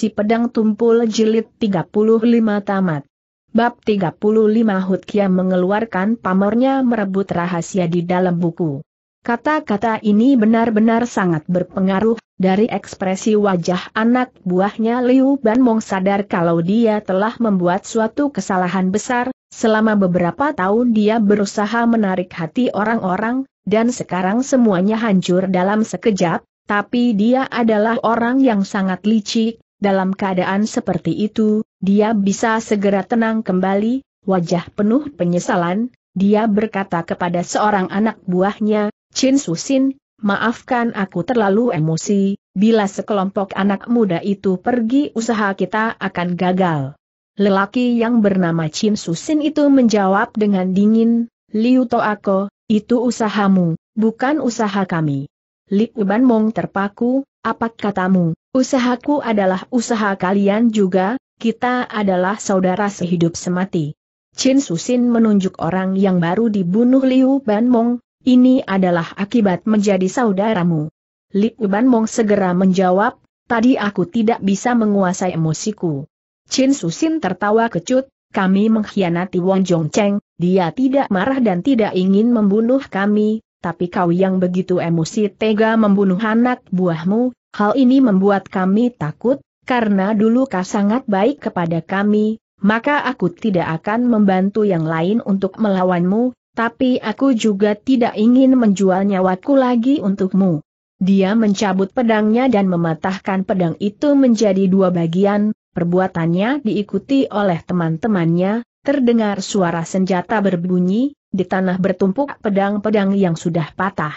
Si Pedang Tumpul Jilid 35 Tamat Bab 35 Hutkia mengeluarkan pamornya merebut rahasia di dalam buku. Kata-kata ini benar-benar sangat berpengaruh, dari ekspresi wajah anak buahnya Liu Ban Mong sadar kalau dia telah membuat suatu kesalahan besar, selama beberapa tahun dia berusaha menarik hati orang-orang, dan sekarang semuanya hancur dalam sekejap, tapi dia adalah orang yang sangat licik, dalam keadaan seperti itu, dia bisa segera tenang kembali, wajah penuh penyesalan, dia berkata kepada seorang anak buahnya, Chin Susin, maafkan aku terlalu emosi, bila sekelompok anak muda itu pergi usaha kita akan gagal. Lelaki yang bernama Chin Susin itu menjawab dengan dingin, Liu Toako, itu usahamu, bukan usaha kami. Li Uban Mong terpaku, apa katamu, usahaku adalah usaha kalian juga, kita adalah saudara sehidup semati. Chin Susin menunjuk orang yang baru dibunuh Liu Ban ini adalah akibat menjadi saudaramu. Liu Ban segera menjawab, tadi aku tidak bisa menguasai emosiku. Chin Susin tertawa kecut, kami mengkhianati Wang Cheng. dia tidak marah dan tidak ingin membunuh kami, tapi kau yang begitu emosi tega membunuh anak buahmu, Hal ini membuat kami takut, karena dulu kau sangat baik kepada kami, maka aku tidak akan membantu yang lain untuk melawanmu, tapi aku juga tidak ingin menjual nyawaku lagi untukmu. Dia mencabut pedangnya dan mematahkan pedang itu menjadi dua bagian, perbuatannya diikuti oleh teman-temannya, terdengar suara senjata berbunyi, di tanah bertumpuk pedang-pedang yang sudah patah.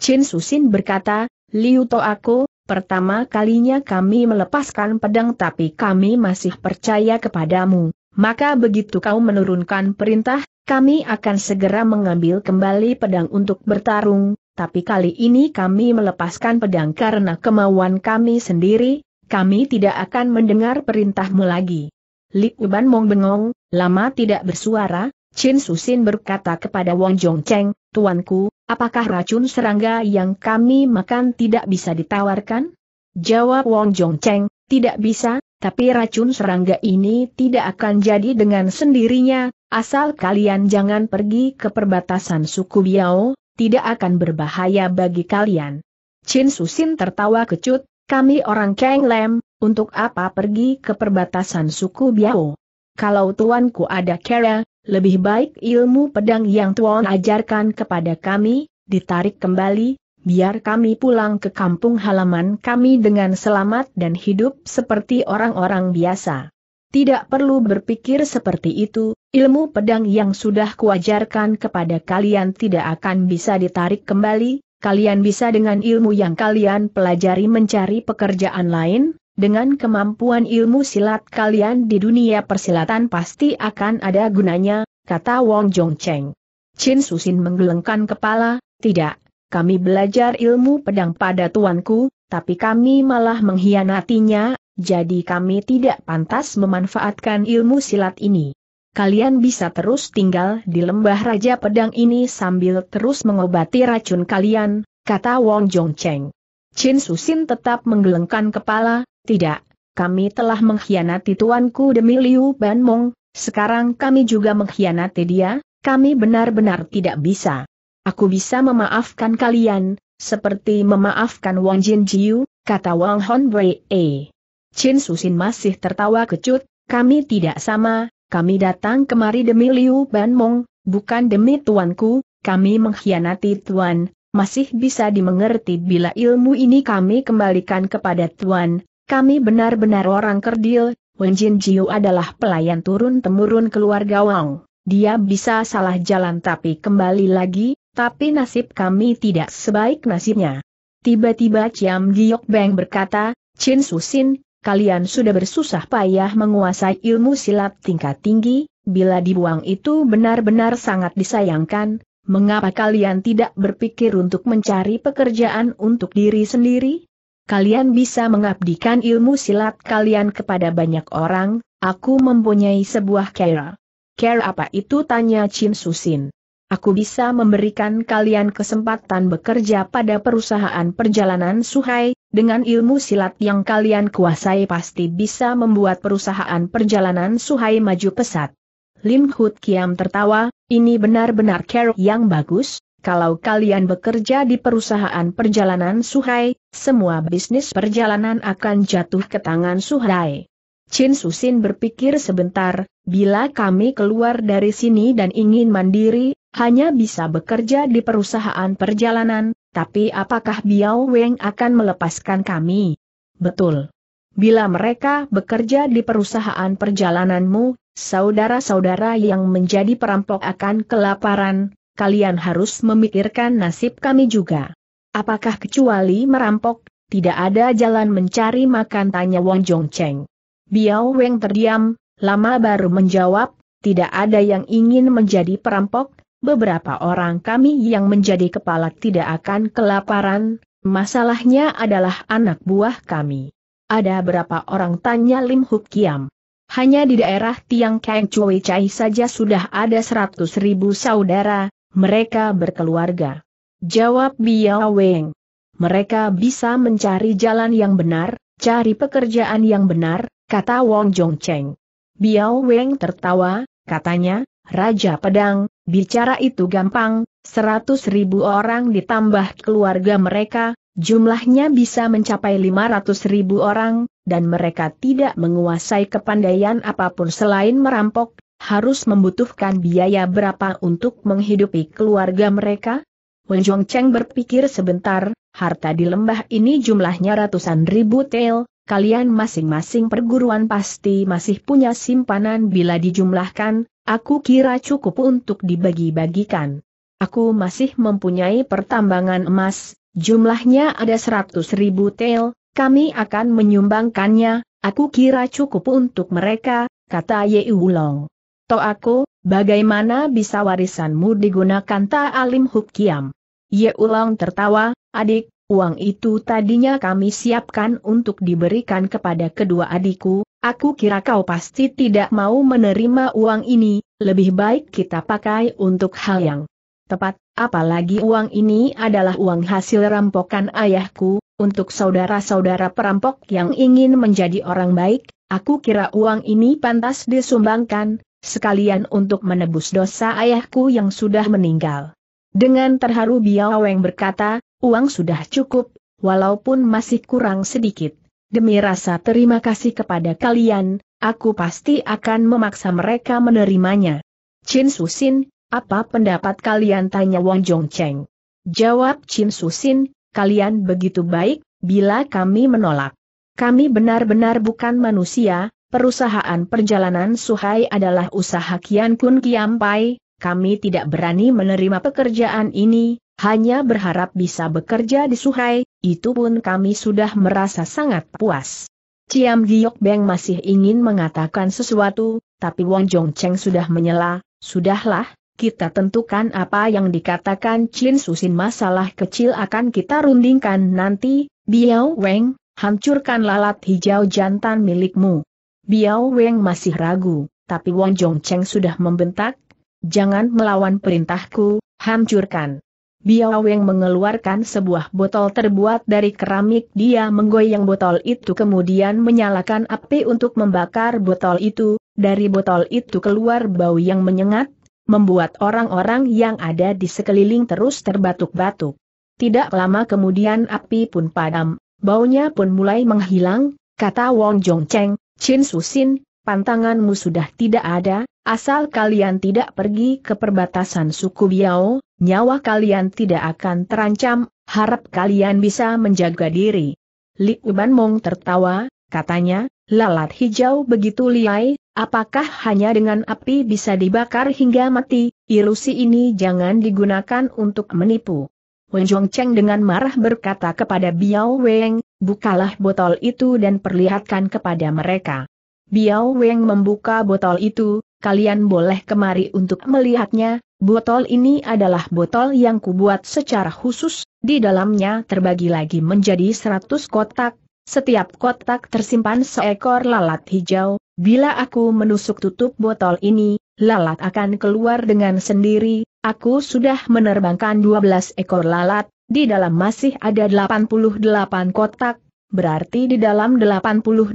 Chin Susin berkata, Liu To aku, Pertama kalinya kami melepaskan pedang tapi kami masih percaya kepadamu, maka begitu kau menurunkan perintah, kami akan segera mengambil kembali pedang untuk bertarung, tapi kali ini kami melepaskan pedang karena kemauan kami sendiri, kami tidak akan mendengar perintahmu lagi. Li Uban Mong bengong, lama tidak bersuara, Chin Susin berkata kepada Wong Jong Cheng, Tuanku, apakah racun serangga yang kami makan tidak bisa ditawarkan? Jawab Wong Jong Cheng, tidak bisa, tapi racun serangga ini tidak akan jadi dengan sendirinya, asal kalian jangan pergi ke perbatasan suku Biao, tidak akan berbahaya bagi kalian. Chin Susin tertawa kecut, kami orang Kang Lem, untuk apa pergi ke perbatasan suku Biao? Kalau tuanku ada kera, lebih baik ilmu pedang yang Tuan ajarkan kepada kami, ditarik kembali, biar kami pulang ke kampung halaman kami dengan selamat dan hidup seperti orang-orang biasa. Tidak perlu berpikir seperti itu, ilmu pedang yang sudah kuajarkan kepada kalian tidak akan bisa ditarik kembali, kalian bisa dengan ilmu yang kalian pelajari mencari pekerjaan lain, dengan kemampuan ilmu silat kalian di dunia persilatan pasti akan ada gunanya, kata Wong Jong Cheng. Chin Susin menggelengkan kepala, tidak, kami belajar ilmu pedang pada tuanku, tapi kami malah mengkhianatinya, jadi kami tidak pantas memanfaatkan ilmu silat ini. Kalian bisa terus tinggal di lembah Raja Pedang ini sambil terus mengobati racun kalian, kata Wong Jong Cheng. Chin Susin tetap menggelengkan kepala, tidak, kami telah mengkhianati tuanku demi Liu Ban Mong, sekarang kami juga mengkhianati dia, kami benar-benar tidak bisa. Aku bisa memaafkan kalian, seperti memaafkan Wang Jin Jiu, kata Wang Hon Eh. Chin Susin masih tertawa kecut, kami tidak sama, kami datang kemari demi Liu Ban Mong, bukan demi tuanku, kami mengkhianati tuan, masih bisa dimengerti bila ilmu ini kami kembalikan kepada tuan, kami benar-benar orang kerdil, Wen Jin Jiu adalah pelayan turun-temurun keluarga Wang. Dia bisa salah jalan tapi kembali lagi, tapi nasib kami tidak sebaik nasibnya. Tiba-tiba Ciam Giok Beng berkata, Chin Susin, kalian sudah bersusah payah menguasai ilmu silat tingkat tinggi, bila dibuang itu benar-benar sangat disayangkan, mengapa kalian tidak berpikir untuk mencari pekerjaan untuk diri sendiri? kalian bisa mengabdikan ilmu silat kalian kepada banyak orang, aku mempunyai sebuah care. Care apa itu tanya Chin Susin. Aku bisa memberikan kalian kesempatan bekerja pada perusahaan perjalanan Suhai, dengan ilmu silat yang kalian kuasai pasti bisa membuat perusahaan perjalanan Suhai maju pesat. Lim Hut Kiam tertawa, ini benar-benar care yang bagus, kalau kalian bekerja di perusahaan perjalanan Suhai, semua bisnis perjalanan akan jatuh ke tangan Suhai. Chin Susin berpikir sebentar, bila kami keluar dari sini dan ingin mandiri, hanya bisa bekerja di perusahaan perjalanan, tapi apakah Biao Weng akan melepaskan kami? Betul. Bila mereka bekerja di perusahaan perjalananmu, saudara-saudara yang menjadi perampok akan kelaparan, kalian harus memikirkan nasib kami juga. Apakah kecuali merampok, tidak ada jalan mencari makan tanya Wong Jong Cheng. Biao Weng terdiam, lama baru menjawab, tidak ada yang ingin menjadi perampok, beberapa orang kami yang menjadi kepala tidak akan kelaparan, masalahnya adalah anak buah kami. Ada berapa orang tanya Lim Huk Kiam. Hanya di daerah Tiang Kang Cui Chai saja sudah ada seratus ribu saudara, mereka berkeluarga. Jawab Biao Weng. Mereka bisa mencari jalan yang benar, cari pekerjaan yang benar, kata Wong Jong Cheng. Biao Weng tertawa, katanya, Raja Pedang, bicara itu gampang, seratus ribu orang ditambah keluarga mereka, jumlahnya bisa mencapai lima ratus ribu orang, dan mereka tidak menguasai kepandaian apapun selain merampok, harus membutuhkan biaya berapa untuk menghidupi keluarga mereka? Wen Cheng berpikir sebentar, harta di lembah ini jumlahnya ratusan ribu tel, kalian masing-masing perguruan pasti masih punya simpanan bila dijumlahkan, aku kira cukup untuk dibagi-bagikan. Aku masih mempunyai pertambangan emas, jumlahnya ada seratus ribu tel, kami akan menyumbangkannya, aku kira cukup untuk mereka, kata Ye Ulong. To aku, bagaimana bisa warisanmu digunakan Ta Alim Hukiam? Ye Ulang tertawa, adik, uang itu tadinya kami siapkan untuk diberikan kepada kedua adikku, aku kira kau pasti tidak mau menerima uang ini, lebih baik kita pakai untuk hal yang tepat, apalagi uang ini adalah uang hasil rampokan ayahku, untuk saudara-saudara perampok yang ingin menjadi orang baik, aku kira uang ini pantas disumbangkan, sekalian untuk menebus dosa ayahku yang sudah meninggal. Dengan terharu Biaweng berkata, uang sudah cukup, walaupun masih kurang sedikit. Demi rasa terima kasih kepada kalian, aku pasti akan memaksa mereka menerimanya. Chin Susin, apa pendapat kalian tanya Wong Jong Cheng? Jawab Chin Susin, kalian begitu baik, bila kami menolak. Kami benar-benar bukan manusia, perusahaan perjalanan Suhai adalah usaha Kian Kun Pai, kami tidak berani menerima pekerjaan ini, hanya berharap bisa bekerja di Suhai, itu pun kami sudah merasa sangat puas. Ciam Giok Beng masih ingin mengatakan sesuatu, tapi Wong Jong Cheng sudah menyela, sudahlah, kita tentukan apa yang dikatakan Chin Susin masalah kecil akan kita rundingkan nanti, Biao Weng, hancurkan lalat hijau jantan milikmu. Biao Weng masih ragu, tapi Wang Cheng sudah membentak, jangan melawan perintahku, hancurkan. Biao Weng mengeluarkan sebuah botol terbuat dari keramik dia menggoyang botol itu kemudian menyalakan api untuk membakar botol itu, dari botol itu keluar bau yang menyengat, membuat orang-orang yang ada di sekeliling terus terbatuk-batuk. Tidak lama kemudian api pun padam, baunya pun mulai menghilang, kata Wong Cheng. Chin Susin, pantanganmu sudah tidak ada, asal kalian tidak pergi ke perbatasan suku Biao, nyawa kalian tidak akan terancam, harap kalian bisa menjaga diri. Li Uban Mong tertawa, katanya, lalat hijau begitu liai, apakah hanya dengan api bisa dibakar hingga mati, ilusi ini jangan digunakan untuk menipu. Wen Cheng dengan marah berkata kepada Biao Weng, bukalah botol itu dan perlihatkan kepada mereka. Biao Weng membuka botol itu, kalian boleh kemari untuk melihatnya, botol ini adalah botol yang kubuat secara khusus, di dalamnya terbagi lagi menjadi 100 kotak, setiap kotak tersimpan seekor lalat hijau, bila aku menusuk tutup botol ini, lalat akan keluar dengan sendiri, aku sudah menerbangkan 12 ekor lalat, di dalam masih ada 88 kotak, berarti di dalam 88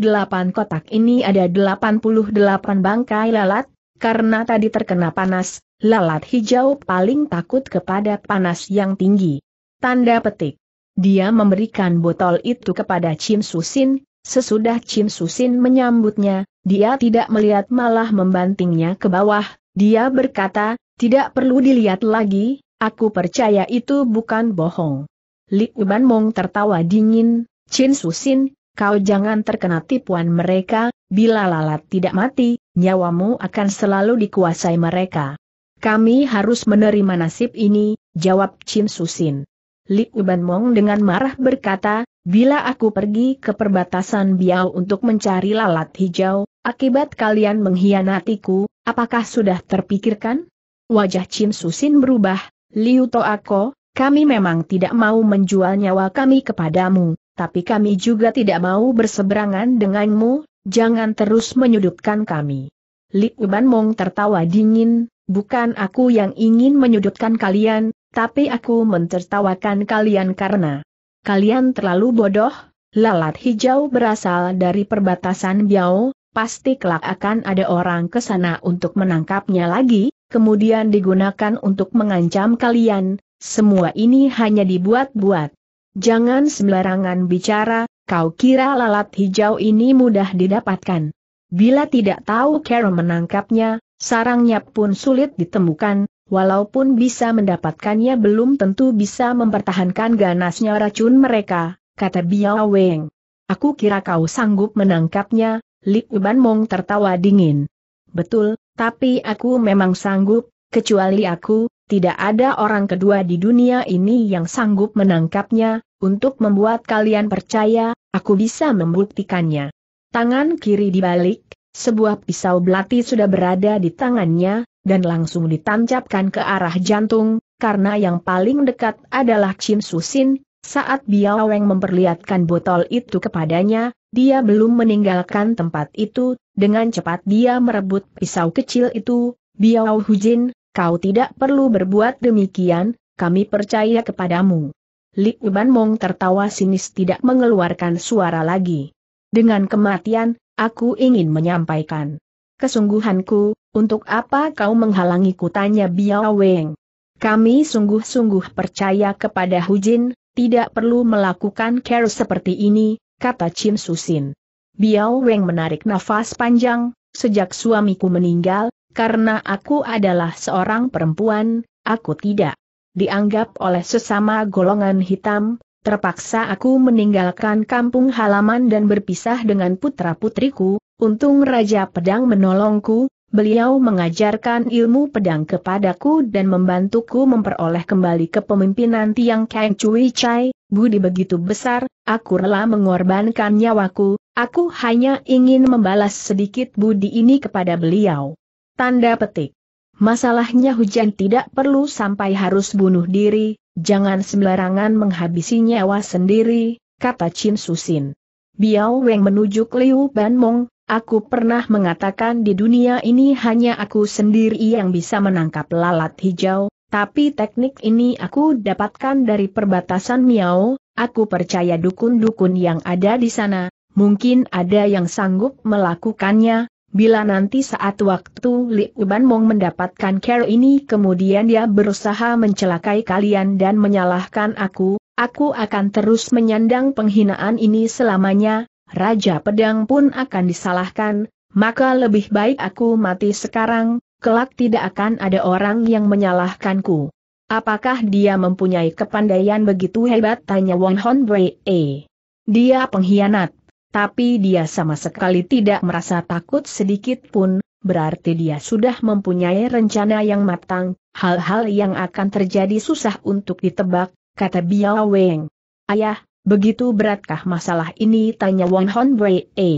kotak ini ada 88 bangkai lalat, karena tadi terkena panas, lalat hijau paling takut kepada panas yang tinggi. Tanda petik. Dia memberikan botol itu kepada Chin Susin, sesudah Chin Susin menyambutnya, dia tidak melihat malah membantingnya ke bawah, dia berkata, tidak perlu dilihat lagi, aku percaya itu bukan bohong. Li Uban Mong tertawa dingin, Chin Susin, kau jangan terkena tipuan mereka, bila lalat tidak mati, nyawamu akan selalu dikuasai mereka. Kami harus menerima nasib ini, jawab Chin Susin. Li Uban Mong dengan marah berkata, bila aku pergi ke perbatasan Biau untuk mencari lalat hijau, akibat kalian mengkhianatiku, apakah sudah terpikirkan? Wajah Chin Susin berubah, Liu Toako, kami memang tidak mau menjual nyawa kami kepadamu, tapi kami juga tidak mau berseberangan denganmu, jangan terus menyudutkan kami. Li Uban Mong tertawa dingin, bukan aku yang ingin menyudutkan kalian, tapi aku mentertawakan kalian karena kalian terlalu bodoh, lalat hijau berasal dari perbatasan Biao, pasti kelak akan ada orang ke sana untuk menangkapnya lagi, kemudian digunakan untuk mengancam kalian, semua ini hanya dibuat-buat. Jangan sembarangan bicara, kau kira lalat hijau ini mudah didapatkan. Bila tidak tahu cara menangkapnya, sarangnya pun sulit ditemukan, walaupun bisa mendapatkannya belum tentu bisa mempertahankan ganasnya racun mereka, kata Biao Weng. Aku kira kau sanggup menangkapnya, Li Uban Mong tertawa dingin. Betul, tapi aku memang sanggup, kecuali aku, tidak ada orang kedua di dunia ini yang sanggup menangkapnya, untuk membuat kalian percaya, aku bisa membuktikannya. Tangan kiri dibalik, sebuah pisau belati sudah berada di tangannya, dan langsung ditancapkan ke arah jantung, karena yang paling dekat adalah Chin Susin, saat Biaweng memperlihatkan botol itu kepadanya, dia belum meninggalkan tempat itu, dengan cepat dia merebut pisau kecil itu, Biao Hujin, kau tidak perlu berbuat demikian, kami percaya kepadamu. Li Uban Mong tertawa sinis tidak mengeluarkan suara lagi. Dengan kematian, aku ingin menyampaikan Kesungguhanku, untuk apa kau menghalangiku tanya Biao Weng. Kami sungguh-sungguh percaya kepada Hu Jin, tidak perlu melakukan care seperti ini, kata Chin Susin. Biao Weng menarik nafas panjang, sejak suamiku meninggal, karena aku adalah seorang perempuan, aku tidak dianggap oleh sesama golongan hitam, terpaksa aku meninggalkan kampung halaman dan berpisah dengan putra-putriku, Untung Raja Pedang menolongku, beliau mengajarkan ilmu pedang kepadaku dan membantuku memperoleh kembali kepemimpinan Tiang Kang Cui Chai, budi begitu besar, aku rela mengorbankan nyawaku, aku hanya ingin membalas sedikit budi ini kepada beliau. Tanda petik. Masalahnya hujan tidak perlu sampai harus bunuh diri, jangan sembarangan menghabisi nyawa sendiri, kata Chin Susin. Biao Weng menuju Liu Ban Mong, Aku pernah mengatakan di dunia ini hanya aku sendiri yang bisa menangkap lalat hijau, tapi teknik ini aku dapatkan dari perbatasan Miao, aku percaya dukun-dukun yang ada di sana, mungkin ada yang sanggup melakukannya, bila nanti saat waktu Li Uban Mong mendapatkan care ini kemudian dia berusaha mencelakai kalian dan menyalahkan aku, aku akan terus menyandang penghinaan ini selamanya, Raja Pedang pun akan disalahkan, maka lebih baik aku mati sekarang, kelak tidak akan ada orang yang menyalahkanku. Apakah dia mempunyai kepandaian begitu hebat? Tanya Wong Hon E. Dia pengkhianat, tapi dia sama sekali tidak merasa takut sedikit pun, berarti dia sudah mempunyai rencana yang matang, hal-hal yang akan terjadi susah untuk ditebak, kata Biao Weng. Ayah, Begitu beratkah masalah ini? Tanya Wang Hon Eh. E.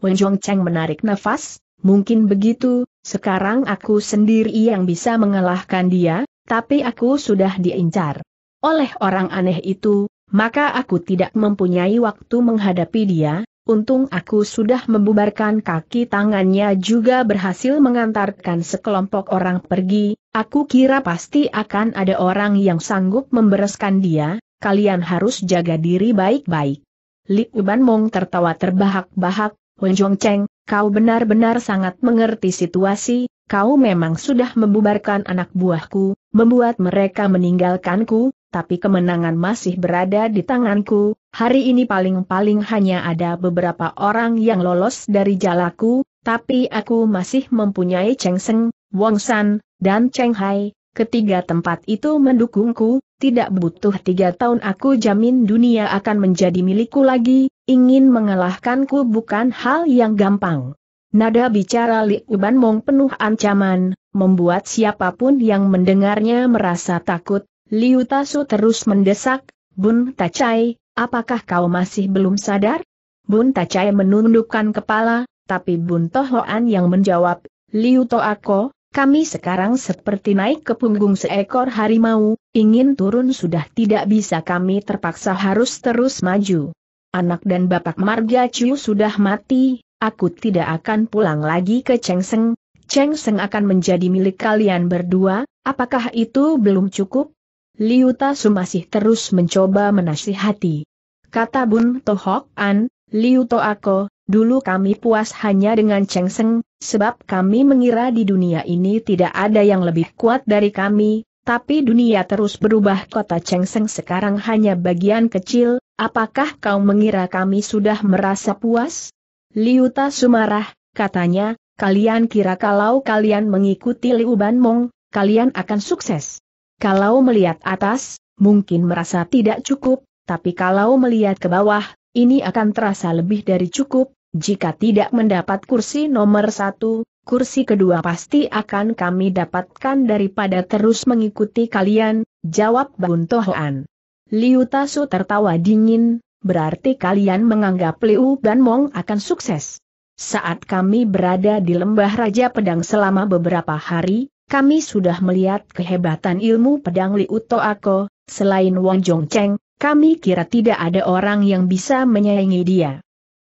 Wen Cheng menarik nafas, mungkin begitu, sekarang aku sendiri yang bisa mengalahkan dia, tapi aku sudah diincar. Oleh orang aneh itu, maka aku tidak mempunyai waktu menghadapi dia, untung aku sudah membubarkan kaki tangannya juga berhasil mengantarkan sekelompok orang pergi, aku kira pasti akan ada orang yang sanggup membereskan dia, kalian harus jaga diri baik-baik. Li Uban Mong tertawa terbahak-bahak, Wen Zhong Cheng, kau benar-benar sangat mengerti situasi, kau memang sudah membubarkan anak buahku, membuat mereka meninggalkanku, tapi kemenangan masih berada di tanganku, hari ini paling-paling hanya ada beberapa orang yang lolos dari jalaku, tapi aku masih mempunyai Cheng Seng, Wong San, dan Cheng Hai, ketiga tempat itu mendukungku, tidak butuh tiga tahun aku jamin dunia akan menjadi milikku lagi, ingin mengalahkanku bukan hal yang gampang. Nada bicara Li Uban Mong penuh ancaman, membuat siapapun yang mendengarnya merasa takut, Liu Tasu terus mendesak, Bun Tacai, apakah kau masih belum sadar? Bun Tacai menundukkan kepala, tapi Bun Tohoan yang menjawab, Liu Toako, kami sekarang seperti naik ke punggung seekor harimau, ingin turun sudah tidak bisa kami terpaksa harus terus maju. Anak dan bapak Marga Chu sudah mati, aku tidak akan pulang lagi ke Chengseng, Chengseng akan menjadi milik kalian berdua, apakah itu belum cukup? Liu Tasu masih terus mencoba menasihati. Kata Bun Tohok An, Liu Toako, dulu kami puas hanya dengan Chengseng, sebab kami mengira di dunia ini tidak ada yang lebih kuat dari kami, tapi dunia terus berubah kota Chengseng sekarang hanya bagian kecil, apakah kau mengira kami sudah merasa puas? Liuta sumarah, katanya, kalian kira kalau kalian mengikuti Liu Ban Mong, kalian akan sukses. Kalau melihat atas, mungkin merasa tidak cukup, tapi kalau melihat ke bawah, ini akan terasa lebih dari cukup, jika tidak mendapat kursi nomor satu, kursi kedua pasti akan kami dapatkan daripada terus mengikuti kalian, jawab Bun Tohoan. Liu Tasu tertawa dingin, berarti kalian menganggap Liu Ban Mong akan sukses. Saat kami berada di lembah Raja Pedang selama beberapa hari, kami sudah melihat kehebatan ilmu pedang Liu Toako, selain Wang Cheng, kami kira tidak ada orang yang bisa menyaingi dia.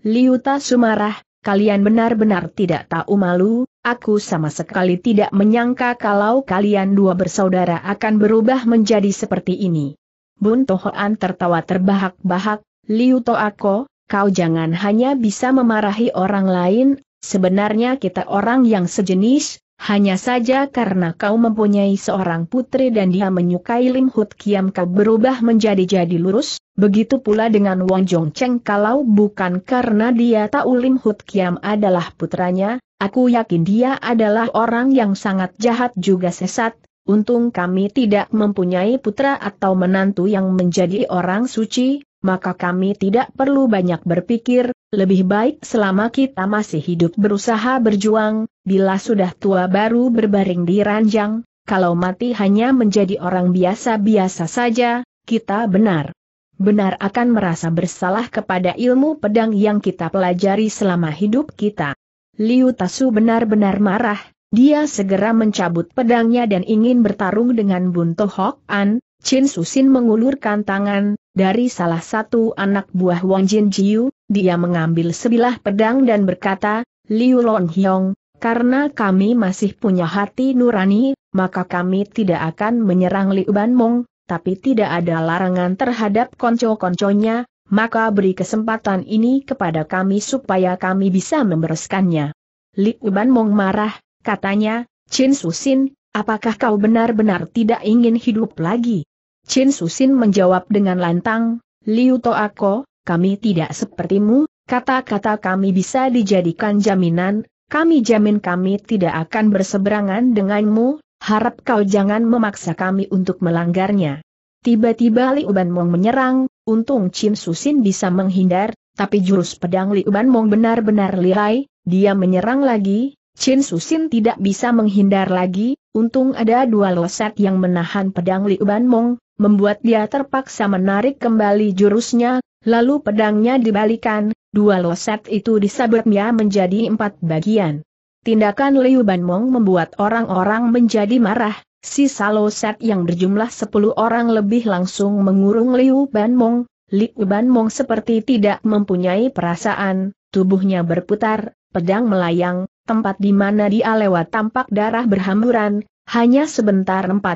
Liu Tasu marah, kalian benar-benar tidak tahu malu, aku sama sekali tidak menyangka kalau kalian dua bersaudara akan berubah menjadi seperti ini. Bun Tohoan tertawa terbahak-bahak, Liu Toako, kau jangan hanya bisa memarahi orang lain, sebenarnya kita orang yang sejenis, hanya saja karena kau mempunyai seorang putri dan dia menyukai Lim Hut Kiam kau berubah menjadi jadi lurus, Begitu pula dengan Wang Cheng kalau bukan karena dia tahu Lim Hut Kiam adalah putranya, aku yakin dia adalah orang yang sangat jahat juga sesat, untung kami tidak mempunyai putra atau menantu yang menjadi orang suci, maka kami tidak perlu banyak berpikir, lebih baik selama kita masih hidup berusaha berjuang, bila sudah tua baru berbaring di ranjang, kalau mati hanya menjadi orang biasa-biasa saja, kita benar benar akan merasa bersalah kepada ilmu pedang yang kita pelajari selama hidup kita. Liu Tasu benar-benar marah, dia segera mencabut pedangnya dan ingin bertarung dengan Bunto Hok An, Chin Susin mengulurkan tangan, dari salah satu anak buah Wang Jin Jiu, dia mengambil sebilah pedang dan berkata, Liu Long Hyong, karena kami masih punya hati nurani, maka kami tidak akan menyerang Liu Ban Mong, tapi tidak ada larangan terhadap konco-konconya, maka beri kesempatan ini kepada kami supaya kami bisa membereskannya. Li Uban Mong marah, katanya, Chin Susin, apakah kau benar-benar tidak ingin hidup lagi? Chin Susin menjawab dengan lantang, Liu Toako, kami tidak sepertimu, kata-kata kami bisa dijadikan jaminan, kami jamin kami tidak akan berseberangan denganmu, harap kau jangan memaksa kami untuk melanggarnya. Tiba-tiba Li Uban Mong menyerang, untung Chin Susin bisa menghindar, tapi jurus pedang Li Uban Mong benar-benar lihai, dia menyerang lagi, Chin Susin tidak bisa menghindar lagi, untung ada dua loset yang menahan pedang Li Uban Mong, membuat dia terpaksa menarik kembali jurusnya, lalu pedangnya dibalikan, dua loset itu disabetnya menjadi empat bagian. Tindakan Liu Banmong membuat orang-orang menjadi marah, si Salo Set yang berjumlah 10 orang lebih langsung mengurung Liu Banmong, Liu Banmong seperti tidak mempunyai perasaan, tubuhnya berputar, pedang melayang, tempat di mana dia lewat tampak darah berhamburan, hanya sebentar 4-5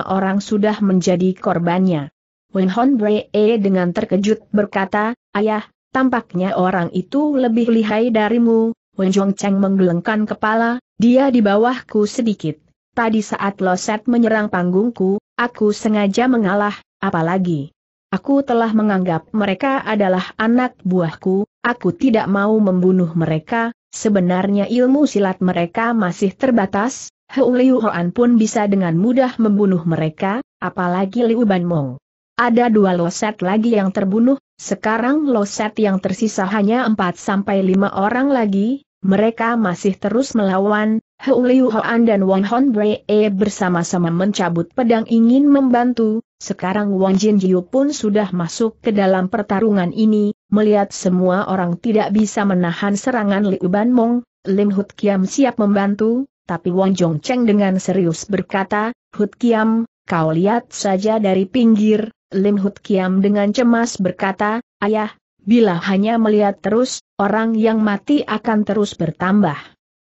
orang sudah menjadi korbannya. Wen Hon Bree e dengan terkejut berkata, Ayah, tampaknya orang itu lebih lihai darimu, Wen Cheng menggelengkan kepala, dia di bawahku sedikit. Tadi saat Loset menyerang panggungku, aku sengaja mengalah, apalagi. Aku telah menganggap mereka adalah anak buahku, aku tidak mau membunuh mereka, sebenarnya ilmu silat mereka masih terbatas, Heu Liu Hoan pun bisa dengan mudah membunuh mereka, apalagi Liu Ban Mong. Ada dua loset lagi yang terbunuh, sekarang loset yang tersisa hanya 4 sampai 5 orang lagi, mereka masih terus melawan, Hu Liu Hoan dan Wang Hon e bersama-sama mencabut pedang ingin membantu, sekarang Wang Jin Jiu pun sudah masuk ke dalam pertarungan ini, melihat semua orang tidak bisa menahan serangan Liu Ban Mong, Lim Hut Kiam siap membantu, tapi Wang Jong Cheng dengan serius berkata, Hut Kiam, kau lihat saja dari pinggir, Lim Hut Kiam dengan cemas berkata, Ayah, Bila hanya melihat terus, orang yang mati akan terus bertambah.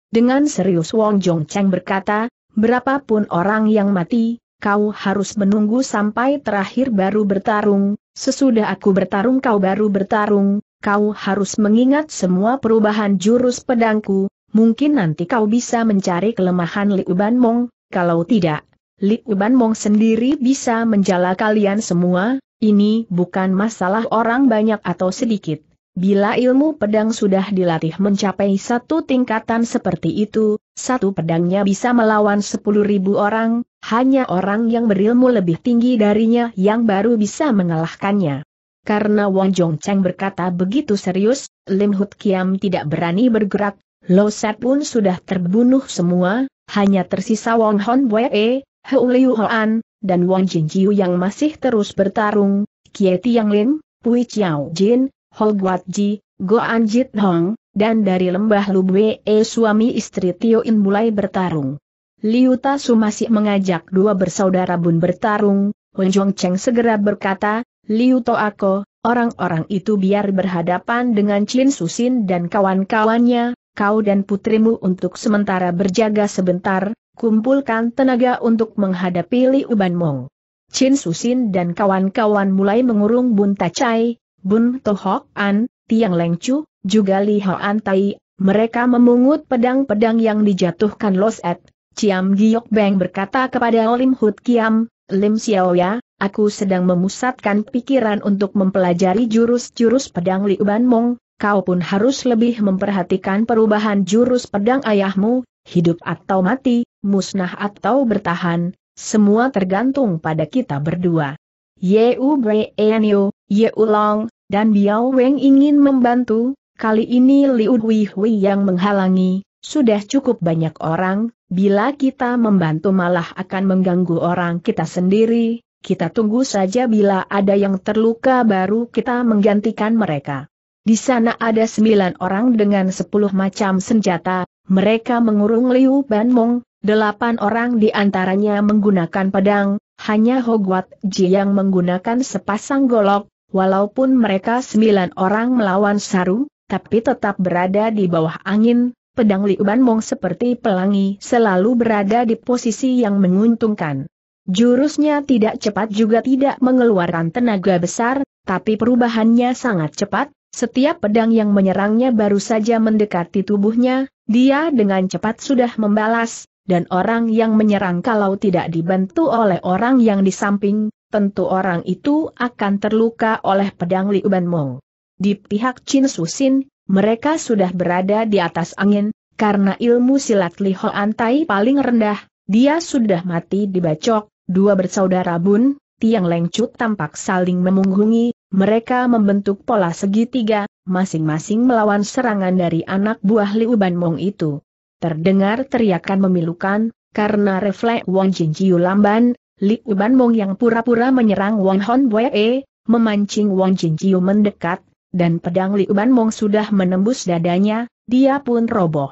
Dengan serius Wong Jong Cheng berkata, berapapun orang yang mati, kau harus menunggu sampai terakhir baru bertarung, sesudah aku bertarung kau baru bertarung, kau harus mengingat semua perubahan jurus pedangku, mungkin nanti kau bisa mencari kelemahan Li Uban Mong, kalau tidak, Li Uban Mong sendiri bisa menjala kalian semua, ini bukan masalah orang banyak atau sedikit. Bila ilmu pedang sudah dilatih mencapai satu tingkatan seperti itu, satu pedangnya bisa melawan sepuluh ribu orang, hanya orang yang berilmu lebih tinggi darinya yang baru bisa mengalahkannya. Karena Wang Cheng berkata begitu serius, Lim Hut Kiam tidak berani bergerak, Lo Set pun sudah terbunuh semua, hanya tersisa Wang Hon Wei, Heu Liu Hoan, dan Wang Jingqiu yang masih terus bertarung, Kie Tiang Lin, Pui Chiao Jin, Ho Guat Ji, Goan Jit Hong, dan dari lembah Lubwe e suami istri Tio In mulai bertarung. Liu Tasu masih mengajak dua bersaudara Bun bertarung, Wen Zhong Cheng segera berkata, Liu Toako, orang-orang itu biar berhadapan dengan Chin Susin dan kawan-kawannya, kau dan putrimu untuk sementara berjaga sebentar, Kumpulkan tenaga untuk menghadapi Liu Uban Mong. Chin Susin dan kawan-kawan mulai mengurung Bun Tachai, Bun Tohok An, Tiang Lengcu, juga Li Hoan Tai. Mereka memungut pedang-pedang yang dijatuhkan Los Et. Ciam Giok Beng berkata kepada Lim Hut Kiam, Lim Xiaoya, aku sedang memusatkan pikiran untuk mempelajari jurus-jurus pedang Liu Uban Mong, kau pun harus lebih memperhatikan perubahan jurus pedang ayahmu, hidup atau mati, musnah atau bertahan, semua tergantung pada kita berdua. Yeu Brianio, Ye Long, dan Biao Weng ingin membantu, kali ini Liu Hui Hui yang menghalangi, sudah cukup banyak orang, bila kita membantu malah akan mengganggu orang kita sendiri, kita tunggu saja bila ada yang terluka baru kita menggantikan mereka. Di sana ada sembilan orang dengan sepuluh macam senjata, mereka mengurung Liu Ban Mong, Delapan orang di antaranya menggunakan pedang, hanya Hogwat Ji yang menggunakan sepasang golok, walaupun mereka sembilan orang melawan Saru, tapi tetap berada di bawah angin, pedang Liuban Mong seperti pelangi selalu berada di posisi yang menguntungkan. Jurusnya tidak cepat juga tidak mengeluarkan tenaga besar, tapi perubahannya sangat cepat, setiap pedang yang menyerangnya baru saja mendekati tubuhnya, dia dengan cepat sudah membalas, dan orang yang menyerang kalau tidak dibantu oleh orang yang di samping, tentu orang itu akan terluka oleh pedang Liu Banmo. Di pihak Chin Susin, mereka sudah berada di atas angin, karena ilmu silat Li Hoan Tai paling rendah, dia sudah mati dibacok, dua bersaudara Bun, Tiang Lengcut tampak saling memunggungi, mereka membentuk pola segitiga, masing-masing melawan serangan dari anak buah Liu Banmong itu. Terdengar teriakan memilukan, karena refleks Wang Jinjiu lamban, Li Uban Mong yang pura-pura menyerang Wang Hon Wei, memancing Wang Jinjiu mendekat, dan pedang Li Uban Mong sudah menembus dadanya, dia pun roboh.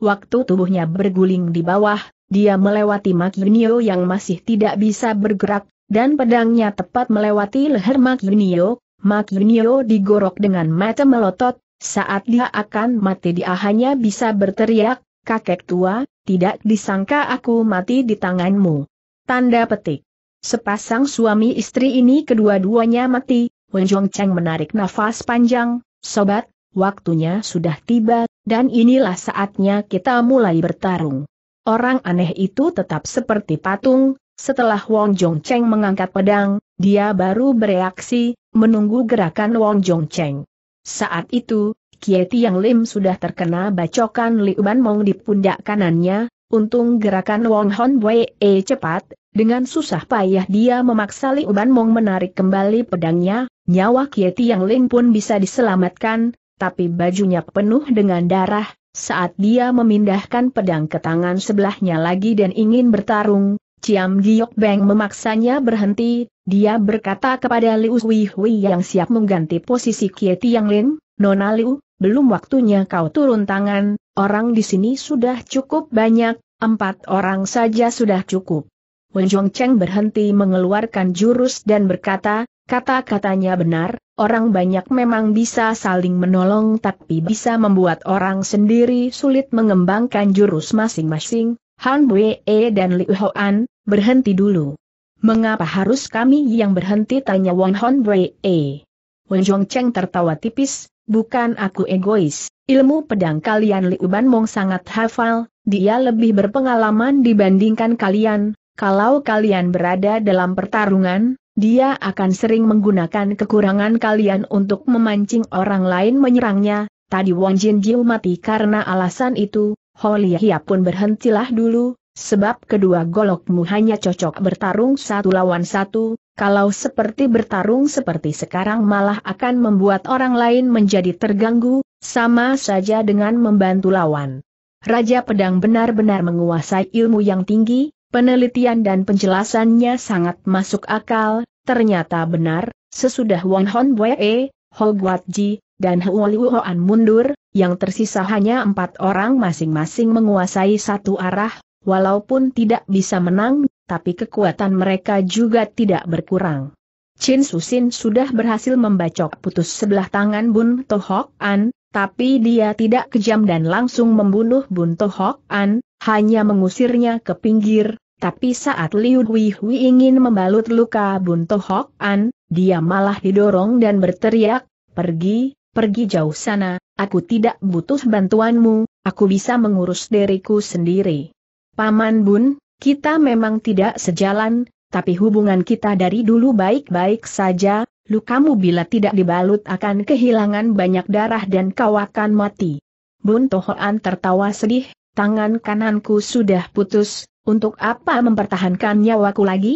Waktu tubuhnya berguling di bawah, dia melewati Mak Yunio yang masih tidak bisa bergerak, dan pedangnya tepat melewati leher Mak Yunio, Mak Yunio digorok dengan mata melotot, saat dia akan mati dia hanya bisa berteriak, kakek tua, tidak disangka aku mati di tanganmu. Tanda petik. Sepasang suami istri ini kedua-duanya mati, Wenjong Cheng menarik nafas panjang, sobat, waktunya sudah tiba, dan inilah saatnya kita mulai bertarung. Orang aneh itu tetap seperti patung, setelah Wong Jong Cheng mengangkat pedang, dia baru bereaksi, menunggu gerakan Wong Jong Cheng. Saat itu, Kieti Yang Lim sudah terkena bacokan Liu Ban Mong di pundak kanannya, untung gerakan Wong Hon Wei e cepat, dengan susah payah dia memaksa Liu Ban Mong menarik kembali pedangnya, nyawa Kieti Yang Lim pun bisa diselamatkan, tapi bajunya penuh dengan darah, saat dia memindahkan pedang ke tangan sebelahnya lagi dan ingin bertarung, Ciam Giok Beng memaksanya berhenti, dia berkata kepada Liu Hui Hui yang siap mengganti posisi Kieti Yang Lim. Nona Liu, belum waktunya kau turun tangan, orang di sini sudah cukup banyak, empat orang saja sudah cukup. Wen Cheng berhenti mengeluarkan jurus dan berkata, Kata-katanya benar, orang banyak memang bisa saling menolong tapi bisa membuat orang sendiri sulit mengembangkan jurus masing-masing, Han Wei dan Liu Hoan, berhenti dulu. Mengapa harus kami yang berhenti tanya Wang Han Wei? Wen Cheng tertawa tipis, Bukan aku egois, ilmu pedang kalian Liuban mong sangat hafal, dia lebih berpengalaman dibandingkan kalian, kalau kalian berada dalam pertarungan, dia akan sering menggunakan kekurangan kalian untuk memancing orang lain menyerangnya, tadi Wang Jin Jiu mati karena alasan itu, Ho Lihia pun berhentilah dulu, sebab kedua golokmu hanya cocok bertarung satu lawan satu, kalau seperti bertarung seperti sekarang malah akan membuat orang lain menjadi terganggu, sama saja dengan membantu lawan. Raja Pedang benar-benar menguasai ilmu yang tinggi, penelitian dan penjelasannya sangat masuk akal, ternyata benar, sesudah Wang Hon Wei, Ho Guat Ji, dan Hua Liu mundur, yang tersisa hanya empat orang masing-masing menguasai satu arah, walaupun tidak bisa menang, tapi kekuatan mereka juga tidak berkurang. Chin Susin sudah berhasil membacok putus sebelah tangan Bun Tohok An, tapi dia tidak kejam dan langsung membunuh Bun Tohok An, hanya mengusirnya ke pinggir, tapi saat Liu Hui ingin membalut luka Bun Tohok An, dia malah didorong dan berteriak, pergi, pergi jauh sana, aku tidak butuh bantuanmu, aku bisa mengurus diriku sendiri. Paman Bun, kita memang tidak sejalan, tapi hubungan kita dari dulu baik-baik saja, lukamu bila tidak dibalut akan kehilangan banyak darah dan kau akan mati. Bun Tohoan tertawa sedih, tangan kananku sudah putus, untuk apa mempertahankan nyawaku lagi?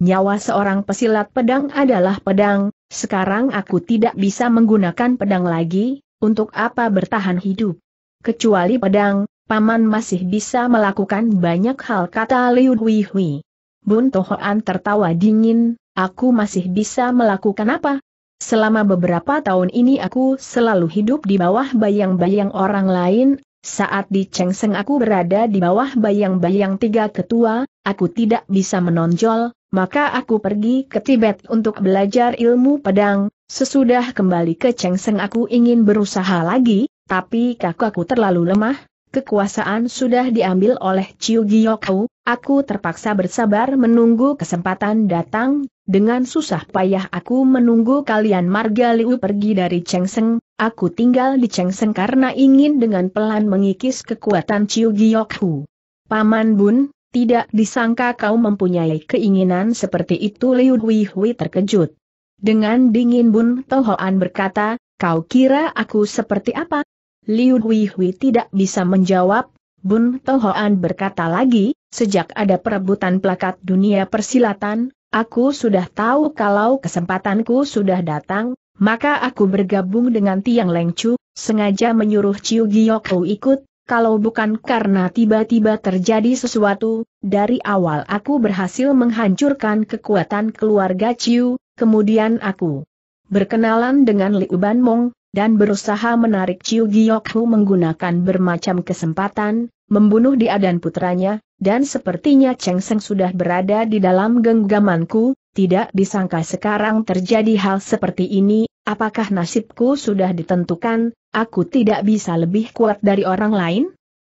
Nyawa seorang pesilat pedang adalah pedang, sekarang aku tidak bisa menggunakan pedang lagi, untuk apa bertahan hidup? Kecuali pedang, Paman masih bisa melakukan banyak hal kata Liu Hui Bun Tohoan tertawa dingin, aku masih bisa melakukan apa? Selama beberapa tahun ini aku selalu hidup di bawah bayang-bayang orang lain, saat di Chengseng aku berada di bawah bayang-bayang tiga ketua, aku tidak bisa menonjol, maka aku pergi ke Tibet untuk belajar ilmu pedang, sesudah kembali ke Chengseng aku ingin berusaha lagi, tapi kakakku terlalu lemah, kekuasaan sudah diambil oleh Chiu Giyokau, aku terpaksa bersabar menunggu kesempatan datang, dengan susah payah aku menunggu kalian Marga Liu pergi dari Chengseng, aku tinggal di Chengseng karena ingin dengan pelan mengikis kekuatan Chiu Giyokau. Paman Bun, tidak disangka kau mempunyai keinginan seperti itu Liu Hui Hui terkejut. Dengan dingin Bun Tohoan berkata, kau kira aku seperti apa? Liu Hui tidak bisa menjawab, Bun Tohoan berkata lagi, sejak ada perebutan plakat dunia persilatan, aku sudah tahu kalau kesempatanku sudah datang, maka aku bergabung dengan Tiang Lengcu, sengaja menyuruh Ciu Giyokku ikut, kalau bukan karena tiba-tiba terjadi sesuatu, dari awal aku berhasil menghancurkan kekuatan keluarga Ciu, kemudian aku berkenalan dengan Liu Ban dan berusaha menarik Chiu Giokhu menggunakan bermacam kesempatan, membunuh dia dan putranya, dan sepertinya Cheng Seng sudah berada di dalam genggamanku, tidak disangka sekarang terjadi hal seperti ini, apakah nasibku sudah ditentukan, aku tidak bisa lebih kuat dari orang lain?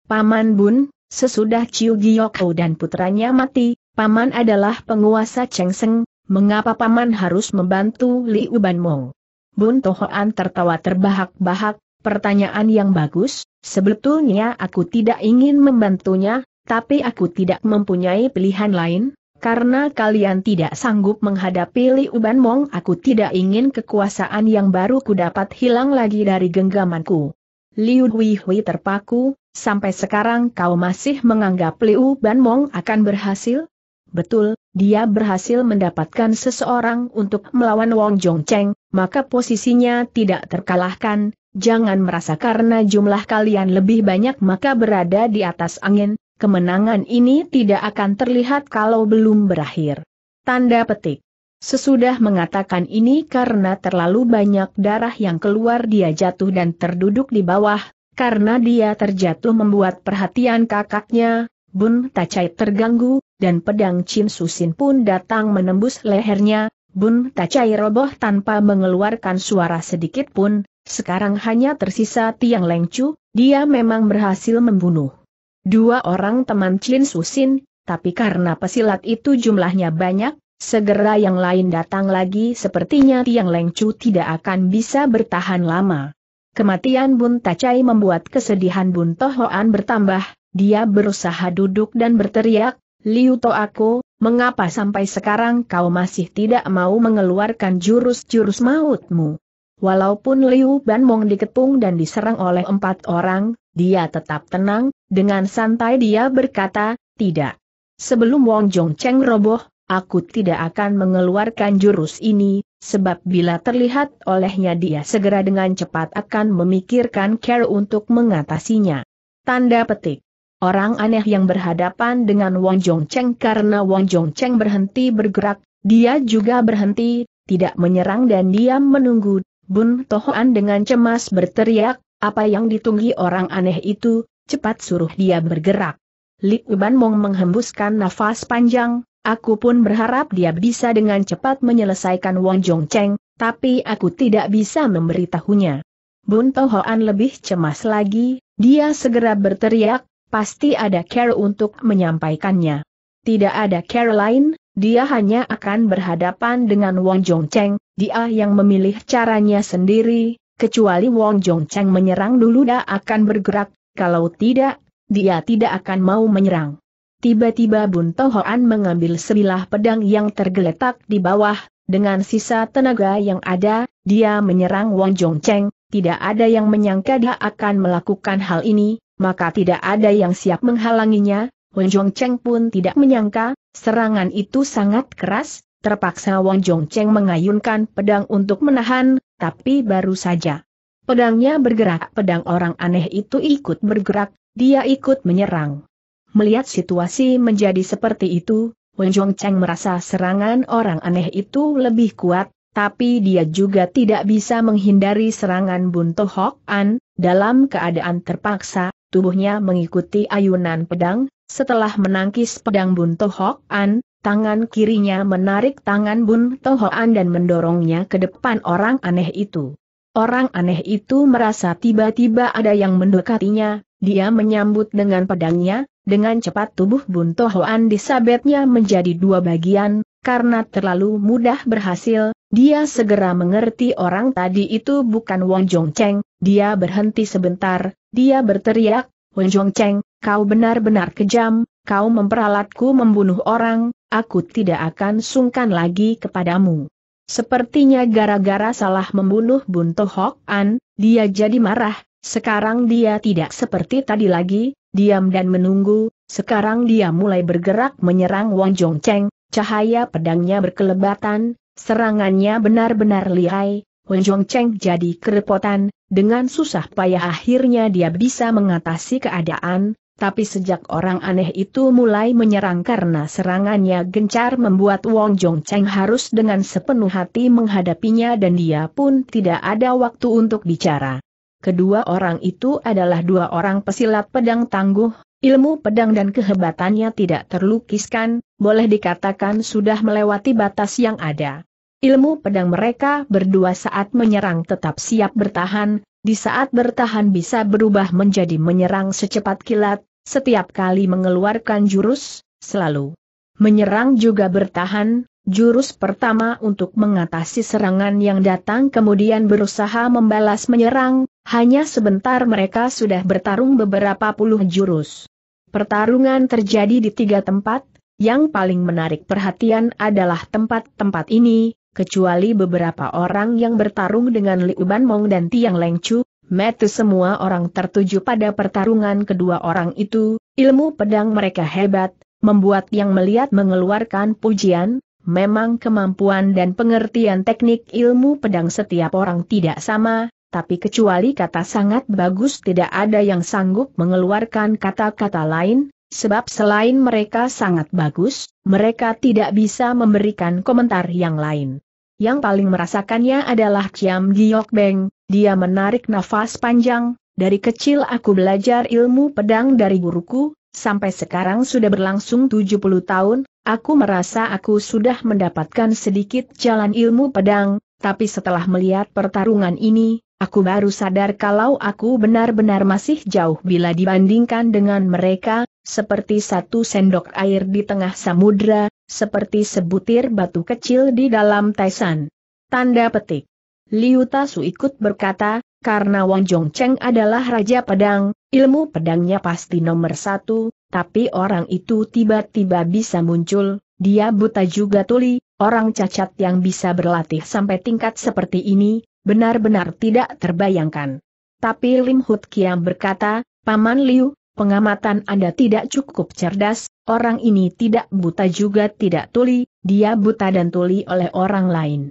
Paman Bun, sesudah Chiu Giokhu dan putranya mati, Paman adalah penguasa Cheng Seng, mengapa Paman harus membantu Li Uban Mong? Bun Tohoan tertawa terbahak-bahak, pertanyaan yang bagus, sebetulnya aku tidak ingin membantunya, tapi aku tidak mempunyai pilihan lain, karena kalian tidak sanggup menghadapi Liu Ban Mong aku tidak ingin kekuasaan yang baru ku dapat hilang lagi dari genggamanku. Liu Hui Hui terpaku, sampai sekarang kau masih menganggap Liu Ban Mong akan berhasil? Betul, dia berhasil mendapatkan seseorang untuk melawan Wong Jong Cheng, maka posisinya tidak terkalahkan, jangan merasa karena jumlah kalian lebih banyak maka berada di atas angin, kemenangan ini tidak akan terlihat kalau belum berakhir. Tanda petik. Sesudah mengatakan ini karena terlalu banyak darah yang keluar dia jatuh dan terduduk di bawah, karena dia terjatuh membuat perhatian kakaknya, Bun Tacai terganggu, dan pedang Chin Susin pun datang menembus lehernya, Bun Tacai roboh tanpa mengeluarkan suara sedikit pun, sekarang hanya tersisa Tiang Lengcu, dia memang berhasil membunuh. Dua orang teman Chin Susin, tapi karena pesilat itu jumlahnya banyak, segera yang lain datang lagi sepertinya Tiang Lengcu tidak akan bisa bertahan lama. Kematian Bun Tacai membuat kesedihan Bun Tohoan bertambah, dia berusaha duduk dan berteriak, Liu To aku, mengapa sampai sekarang kau masih tidak mau mengeluarkan jurus-jurus mautmu? Walaupun Liu Ban mong dikepung dan diserang oleh empat orang, dia tetap tenang, dengan santai dia berkata, tidak. Sebelum Wong Jong Cheng roboh, aku tidak akan mengeluarkan jurus ini, sebab bila terlihat olehnya dia segera dengan cepat akan memikirkan care untuk mengatasinya. Tanda petik. Orang aneh yang berhadapan dengan Wang Cheng karena Wang Cheng berhenti bergerak, dia juga berhenti, tidak menyerang dan diam menunggu. Bun Tohoan dengan cemas berteriak, apa yang ditunggu orang aneh itu, cepat suruh dia bergerak. Li Uban Mong menghembuskan nafas panjang, aku pun berharap dia bisa dengan cepat menyelesaikan Wang Cheng, tapi aku tidak bisa memberitahunya. Bun Tohoan lebih cemas lagi, dia segera berteriak, pasti ada care untuk menyampaikannya. Tidak ada care lain, dia hanya akan berhadapan dengan Wong Cheng. dia yang memilih caranya sendiri, kecuali Wong Cheng menyerang dulu dia akan bergerak, kalau tidak, dia tidak akan mau menyerang. Tiba-tiba Bun Tohoan mengambil sebilah pedang yang tergeletak di bawah, dengan sisa tenaga yang ada, dia menyerang Wong Cheng. tidak ada yang menyangka dia akan melakukan hal ini, maka tidak ada yang siap menghalanginya, Wang Cheng pun tidak menyangka, serangan itu sangat keras, terpaksa Wang Cheng mengayunkan pedang untuk menahan, tapi baru saja. Pedangnya bergerak, pedang orang aneh itu ikut bergerak, dia ikut menyerang. Melihat situasi menjadi seperti itu, Wang Cheng merasa serangan orang aneh itu lebih kuat, tapi dia juga tidak bisa menghindari serangan Bun Tohok An, dalam keadaan terpaksa, tubuhnya mengikuti ayunan pedang, setelah menangkis pedang Bun An, tangan kirinya menarik tangan Bun An dan mendorongnya ke depan orang aneh itu. Orang aneh itu merasa tiba-tiba ada yang mendekatinya, dia menyambut dengan pedangnya, dengan cepat tubuh Bun Tohoan disabetnya menjadi dua bagian, karena terlalu mudah berhasil, dia segera mengerti orang tadi itu bukan Wong Jong Cheng, dia berhenti sebentar, dia berteriak, Zhong Cheng, kau benar-benar kejam, kau memperalatku membunuh orang, aku tidak akan sungkan lagi kepadamu. Sepertinya gara-gara salah membunuh Bunto Hok An, dia jadi marah, sekarang dia tidak seperti tadi lagi, diam dan menunggu, sekarang dia mulai bergerak menyerang Wang Cheng, cahaya pedangnya berkelebatan, serangannya benar-benar lihai, Wen Cheng jadi kerepotan, dengan susah payah akhirnya dia bisa mengatasi keadaan, tapi sejak orang aneh itu mulai menyerang karena serangannya gencar membuat Wong Jong Cheng harus dengan sepenuh hati menghadapinya dan dia pun tidak ada waktu untuk bicara. Kedua orang itu adalah dua orang pesilat pedang tangguh, ilmu pedang dan kehebatannya tidak terlukiskan, boleh dikatakan sudah melewati batas yang ada. Ilmu pedang mereka berdua saat menyerang tetap siap bertahan, di saat bertahan bisa berubah menjadi menyerang secepat kilat, setiap kali mengeluarkan jurus, selalu menyerang juga bertahan, jurus pertama untuk mengatasi serangan yang datang kemudian berusaha membalas menyerang, hanya sebentar mereka sudah bertarung beberapa puluh jurus. Pertarungan terjadi di tiga tempat, yang paling menarik perhatian adalah tempat-tempat ini, kecuali beberapa orang yang bertarung dengan Liu Mong dan Tiang Chu, metu semua orang tertuju pada pertarungan kedua orang itu, ilmu pedang mereka hebat, membuat yang melihat mengeluarkan pujian, memang kemampuan dan pengertian teknik ilmu pedang setiap orang tidak sama, tapi kecuali kata sangat bagus tidak ada yang sanggup mengeluarkan kata-kata lain, sebab selain mereka sangat bagus, mereka tidak bisa memberikan komentar yang lain. Yang paling merasakannya adalah Chiam Giok Beng, dia menarik nafas panjang, dari kecil aku belajar ilmu pedang dari guruku, sampai sekarang sudah berlangsung 70 tahun, aku merasa aku sudah mendapatkan sedikit jalan ilmu pedang, tapi setelah melihat pertarungan ini, aku baru sadar kalau aku benar-benar masih jauh bila dibandingkan dengan mereka, seperti satu sendok air di tengah samudra, seperti sebutir batu kecil di dalam taisan. Tanda petik. Liu Tasu ikut berkata, karena Wang Zhongcheng adalah Raja Pedang, ilmu pedangnya pasti nomor satu, tapi orang itu tiba-tiba bisa muncul, dia buta juga tuli, orang cacat yang bisa berlatih sampai tingkat seperti ini, benar-benar tidak terbayangkan. Tapi Lim Hut Kiam berkata, Paman Liu, pengamatan Anda tidak cukup cerdas, orang ini tidak buta juga tidak tuli, dia buta dan tuli oleh orang lain.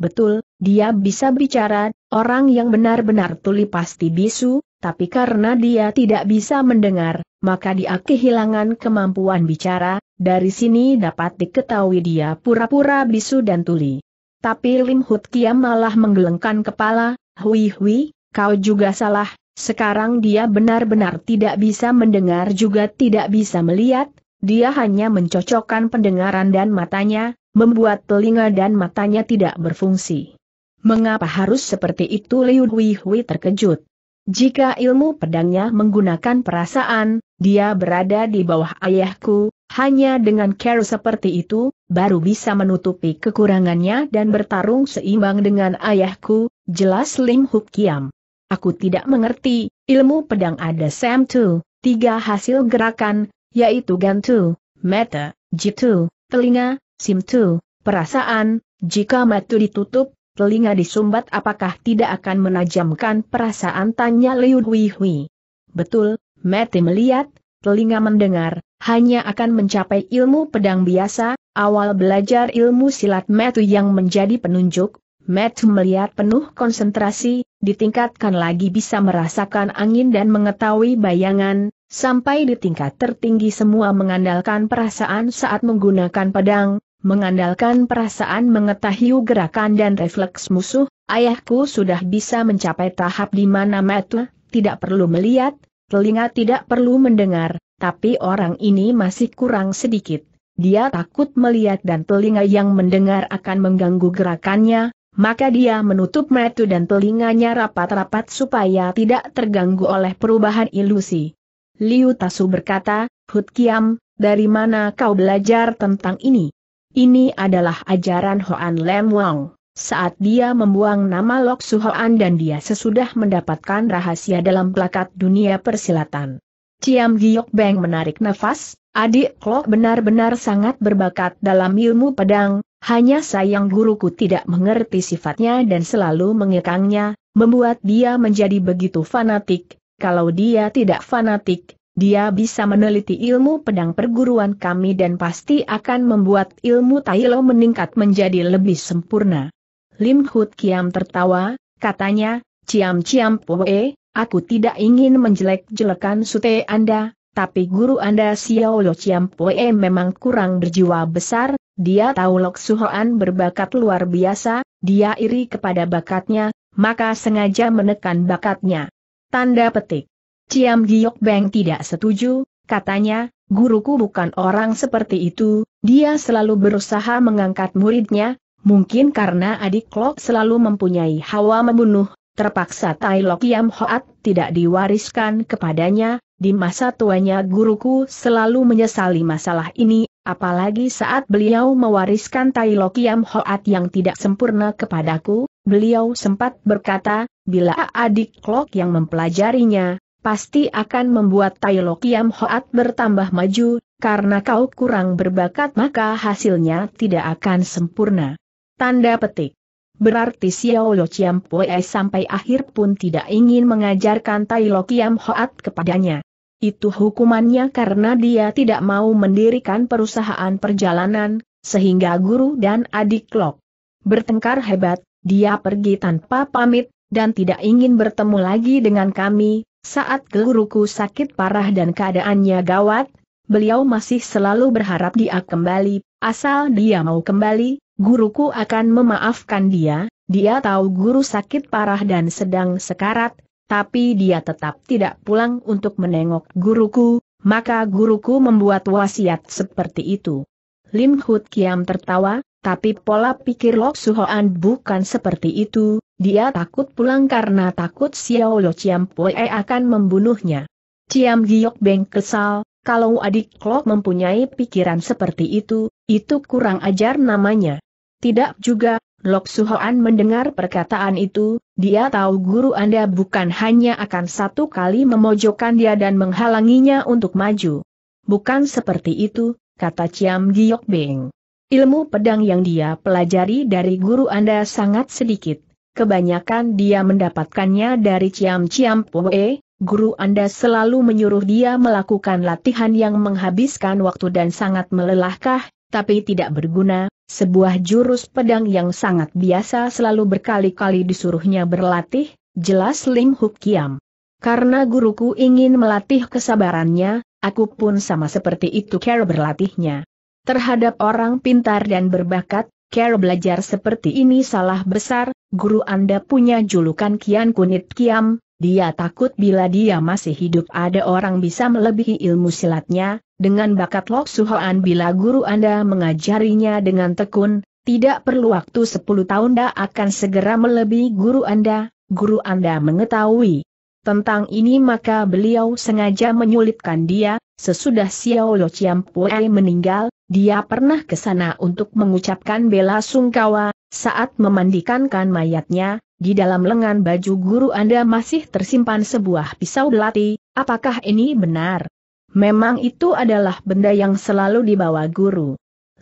Betul, dia bisa bicara, orang yang benar-benar tuli pasti bisu, tapi karena dia tidak bisa mendengar, maka dia kehilangan kemampuan bicara, dari sini dapat diketahui dia pura-pura bisu dan tuli. Tapi Lim Hut Kiam malah menggelengkan kepala, Hui Hui, kau juga salah, sekarang dia benar-benar tidak bisa mendengar juga tidak bisa melihat, dia hanya mencocokkan pendengaran dan matanya, membuat telinga dan matanya tidak berfungsi. Mengapa harus seperti itu Liu Hui terkejut. Jika ilmu pedangnya menggunakan perasaan, dia berada di bawah ayahku, hanya dengan care seperti itu, baru bisa menutupi kekurangannya dan bertarung seimbang dengan ayahku, jelas Lim Huk Kiam. Aku tidak mengerti, ilmu pedang ada Sam Tu, tiga hasil gerakan, yaitu Gantu, Mata, Jitu, Telinga, tu, Perasaan, jika mata ditutup, telinga disumbat apakah tidak akan menajamkan perasaan tanya Liu Hui Hui. Betul, mata melihat, telinga mendengar, hanya akan mencapai ilmu pedang biasa, awal belajar ilmu silat metu yang menjadi penunjuk, Matt melihat penuh konsentrasi, ditingkatkan lagi bisa merasakan angin dan mengetahui bayangan, sampai di tingkat tertinggi semua mengandalkan perasaan saat menggunakan pedang, mengandalkan perasaan mengetahui gerakan dan refleks musuh, ayahku sudah bisa mencapai tahap di mana Matt tidak perlu melihat, telinga tidak perlu mendengar, tapi orang ini masih kurang sedikit. Dia takut melihat dan telinga yang mendengar akan mengganggu gerakannya, maka dia menutup metu dan telinganya rapat-rapat supaya tidak terganggu oleh perubahan ilusi. Liu Tasu berkata, Hut Kiam, dari mana kau belajar tentang ini? Ini adalah ajaran Hoan Lem Wang. Saat dia membuang nama Lok Su Hoan dan dia sesudah mendapatkan rahasia dalam plakat dunia persilatan. Ciam Giok Beng menarik nafas, Adik Klo benar-benar sangat berbakat dalam ilmu pedang, hanya sayang guruku tidak mengerti sifatnya dan selalu mengekangnya, membuat dia menjadi begitu fanatik. Kalau dia tidak fanatik, dia bisa meneliti ilmu pedang perguruan kami dan pasti akan membuat ilmu Tailo meningkat menjadi lebih sempurna. Lim Hut Kiam tertawa, katanya, Ciam Ciam Poe, aku tidak ingin menjelek-jelekan sute Anda, tapi guru Anda Xiao Lo Chiam Pue memang kurang berjiwa besar, dia tahu Lok Suhoan berbakat luar biasa, dia iri kepada bakatnya, maka sengaja menekan bakatnya. Tanda petik. Chiam Giok Beng tidak setuju, katanya, guruku bukan orang seperti itu, dia selalu berusaha mengangkat muridnya, mungkin karena adik Lok selalu mempunyai hawa membunuh, Terpaksa Tai Lok Yam Hoat tidak diwariskan kepadanya, di masa tuanya guruku selalu menyesali masalah ini, apalagi saat beliau mewariskan Tai Lok Yam Hoat yang tidak sempurna kepadaku, beliau sempat berkata, bila adik Lok yang mempelajarinya, pasti akan membuat Tai Lok Yam Hoat bertambah maju, karena kau kurang berbakat maka hasilnya tidak akan sempurna. Tanda petik. Berarti Xiao Lo Chiam Pue sampai akhir pun tidak ingin mengajarkan Tai Lo Kiam Hoat kepadanya. Itu hukumannya karena dia tidak mau mendirikan perusahaan perjalanan, sehingga guru dan adik Lok bertengkar hebat, dia pergi tanpa pamit, dan tidak ingin bertemu lagi dengan kami, saat guruku sakit parah dan keadaannya gawat, beliau masih selalu berharap dia kembali, asal dia mau kembali, guruku akan memaafkan dia, dia tahu guru sakit parah dan sedang sekarat, tapi dia tetap tidak pulang untuk menengok guruku, maka guruku membuat wasiat seperti itu. Lim Hut Kiam tertawa, tapi pola pikir Lok Suhoan bukan seperti itu, dia takut pulang karena takut Xiao Lo Chiam Pue akan membunuhnya. Chiam Giok Beng kesal, kalau adik Lok mempunyai pikiran seperti itu, itu kurang ajar namanya. Tidak juga, Lok Suhoan mendengar perkataan itu, dia tahu guru Anda bukan hanya akan satu kali memojokkan dia dan menghalanginya untuk maju. Bukan seperti itu, kata Ciam Giok Beng. Ilmu pedang yang dia pelajari dari guru Anda sangat sedikit. Kebanyakan dia mendapatkannya dari Ciam Ciam Poe, guru Anda selalu menyuruh dia melakukan latihan yang menghabiskan waktu dan sangat melelahkah, tapi tidak berguna, sebuah jurus pedang yang sangat biasa selalu berkali-kali disuruhnya berlatih, jelas Lim Huk Kiam. Karena guruku ingin melatih kesabarannya, aku pun sama seperti itu cara berlatihnya. Terhadap orang pintar dan berbakat, cara belajar seperti ini salah besar, guru Anda punya julukan Kian Kunit Kiam, dia takut bila dia masih hidup ada orang bisa melebihi ilmu silatnya, dengan bakat Lok Suhoan bila guru Anda mengajarinya dengan tekun, tidak perlu waktu 10 tahun Anda akan segera melebihi guru Anda, guru Anda mengetahui. Tentang ini maka beliau sengaja menyulitkan dia, sesudah Xiao Lo Pue meninggal, dia pernah ke sana untuk mengucapkan bela sungkawa, saat memandikankan mayatnya, di dalam lengan baju guru Anda masih tersimpan sebuah pisau belati, apakah ini benar? Memang itu adalah benda yang selalu dibawa guru.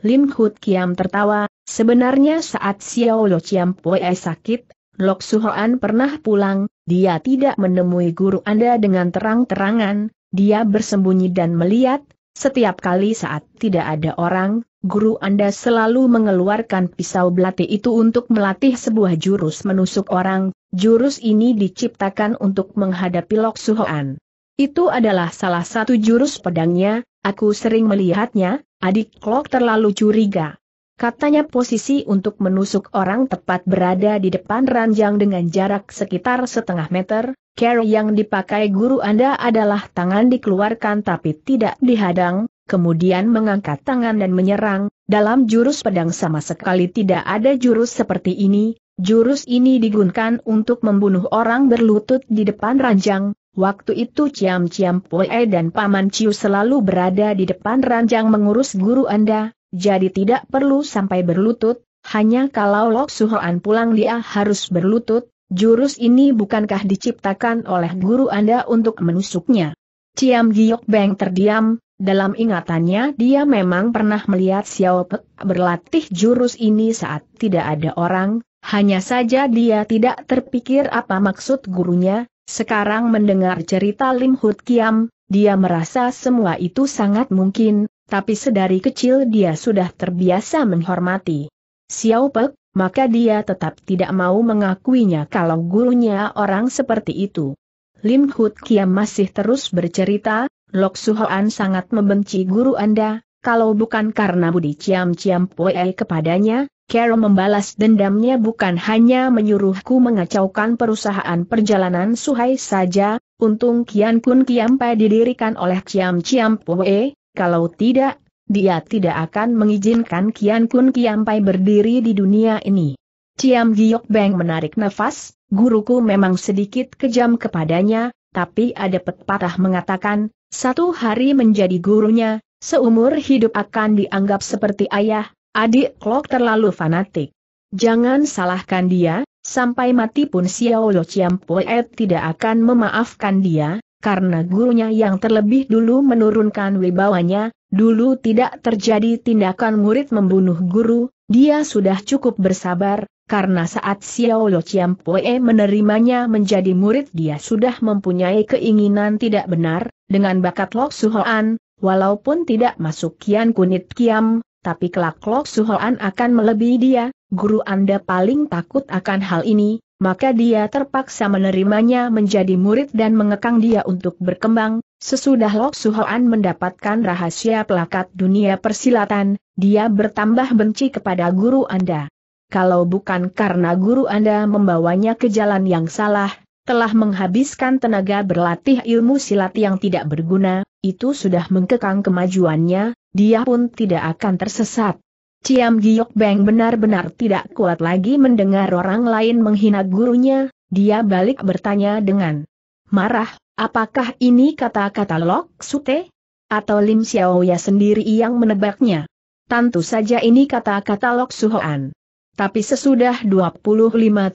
Lim Hut Kiam tertawa, sebenarnya saat Xiao Lo Chiam Pue sakit, Lok Suhoan pernah pulang, dia tidak menemui guru Anda dengan terang-terangan, dia bersembunyi dan melihat, setiap kali saat tidak ada orang, guru Anda selalu mengeluarkan pisau belati itu untuk melatih sebuah jurus menusuk orang, jurus ini diciptakan untuk menghadapi Lok Suhoan. Itu adalah salah satu jurus pedangnya, aku sering melihatnya, adik Klok terlalu curiga. Katanya posisi untuk menusuk orang tepat berada di depan ranjang dengan jarak sekitar setengah meter, care yang dipakai guru Anda adalah tangan dikeluarkan tapi tidak dihadang, kemudian mengangkat tangan dan menyerang, dalam jurus pedang sama sekali tidak ada jurus seperti ini, jurus ini digunakan untuk membunuh orang berlutut di depan ranjang, Waktu itu Ciam-Ciam Poe dan Paman Ciu selalu berada di depan ranjang mengurus guru Anda, jadi tidak perlu sampai berlutut, hanya kalau Lok Suhoan pulang dia harus berlutut, jurus ini bukankah diciptakan oleh guru Anda untuk menusuknya. Ciam Giok Beng terdiam, dalam ingatannya dia memang pernah melihat Xiao Pek berlatih jurus ini saat tidak ada orang, hanya saja dia tidak terpikir apa maksud gurunya, sekarang mendengar cerita Lim Hut Kiam, dia merasa semua itu sangat mungkin, tapi sedari kecil dia sudah terbiasa menghormati Xiao Pek, maka dia tetap tidak mau mengakuinya kalau gurunya orang seperti itu. Lim Hut Kiam masih terus bercerita, Lok Suhoan sangat membenci guru Anda, kalau bukan karena budi ciam-ciam Poe kepadanya, Carol membalas dendamnya bukan hanya menyuruhku mengacaukan perusahaan perjalanan Suhai saja, untung Kian Kun Kiampa didirikan oleh ciam-ciam Poe, kalau tidak, dia tidak akan mengizinkan Kian Kun Pai berdiri di dunia ini. Ciam Giok Beng menarik nafas, guruku memang sedikit kejam kepadanya, tapi ada pepatah mengatakan, satu hari menjadi gurunya, Seumur hidup akan dianggap seperti ayah, adik Klok terlalu fanatik. Jangan salahkan dia, sampai mati pun Xiao Lo Chiampoet tidak akan memaafkan dia, karena gurunya yang terlebih dulu menurunkan wibawanya, dulu tidak terjadi tindakan murid membunuh guru, dia sudah cukup bersabar, karena saat Xiao Lo Poe menerimanya menjadi murid dia sudah mempunyai keinginan tidak benar, dengan bakat Lok Suhoan, Walaupun tidak masuk kian kunit kiam, tapi kelak Lok Suhoan akan melebihi dia, guru Anda paling takut akan hal ini, maka dia terpaksa menerimanya menjadi murid dan mengekang dia untuk berkembang. Sesudah Lok Suhoan mendapatkan rahasia pelakat dunia persilatan, dia bertambah benci kepada guru Anda. Kalau bukan karena guru Anda membawanya ke jalan yang salah, telah menghabiskan tenaga berlatih ilmu silat yang tidak berguna, itu sudah mengkekang kemajuannya, dia pun tidak akan tersesat. Ciam Giok Beng benar-benar tidak kuat lagi mendengar orang lain menghina gurunya, dia balik bertanya dengan marah, apakah ini kata-kata Lok Sute? Atau Lim Xiaoya sendiri yang menebaknya? Tentu saja ini kata-kata Lok Suhoan. Tapi sesudah 25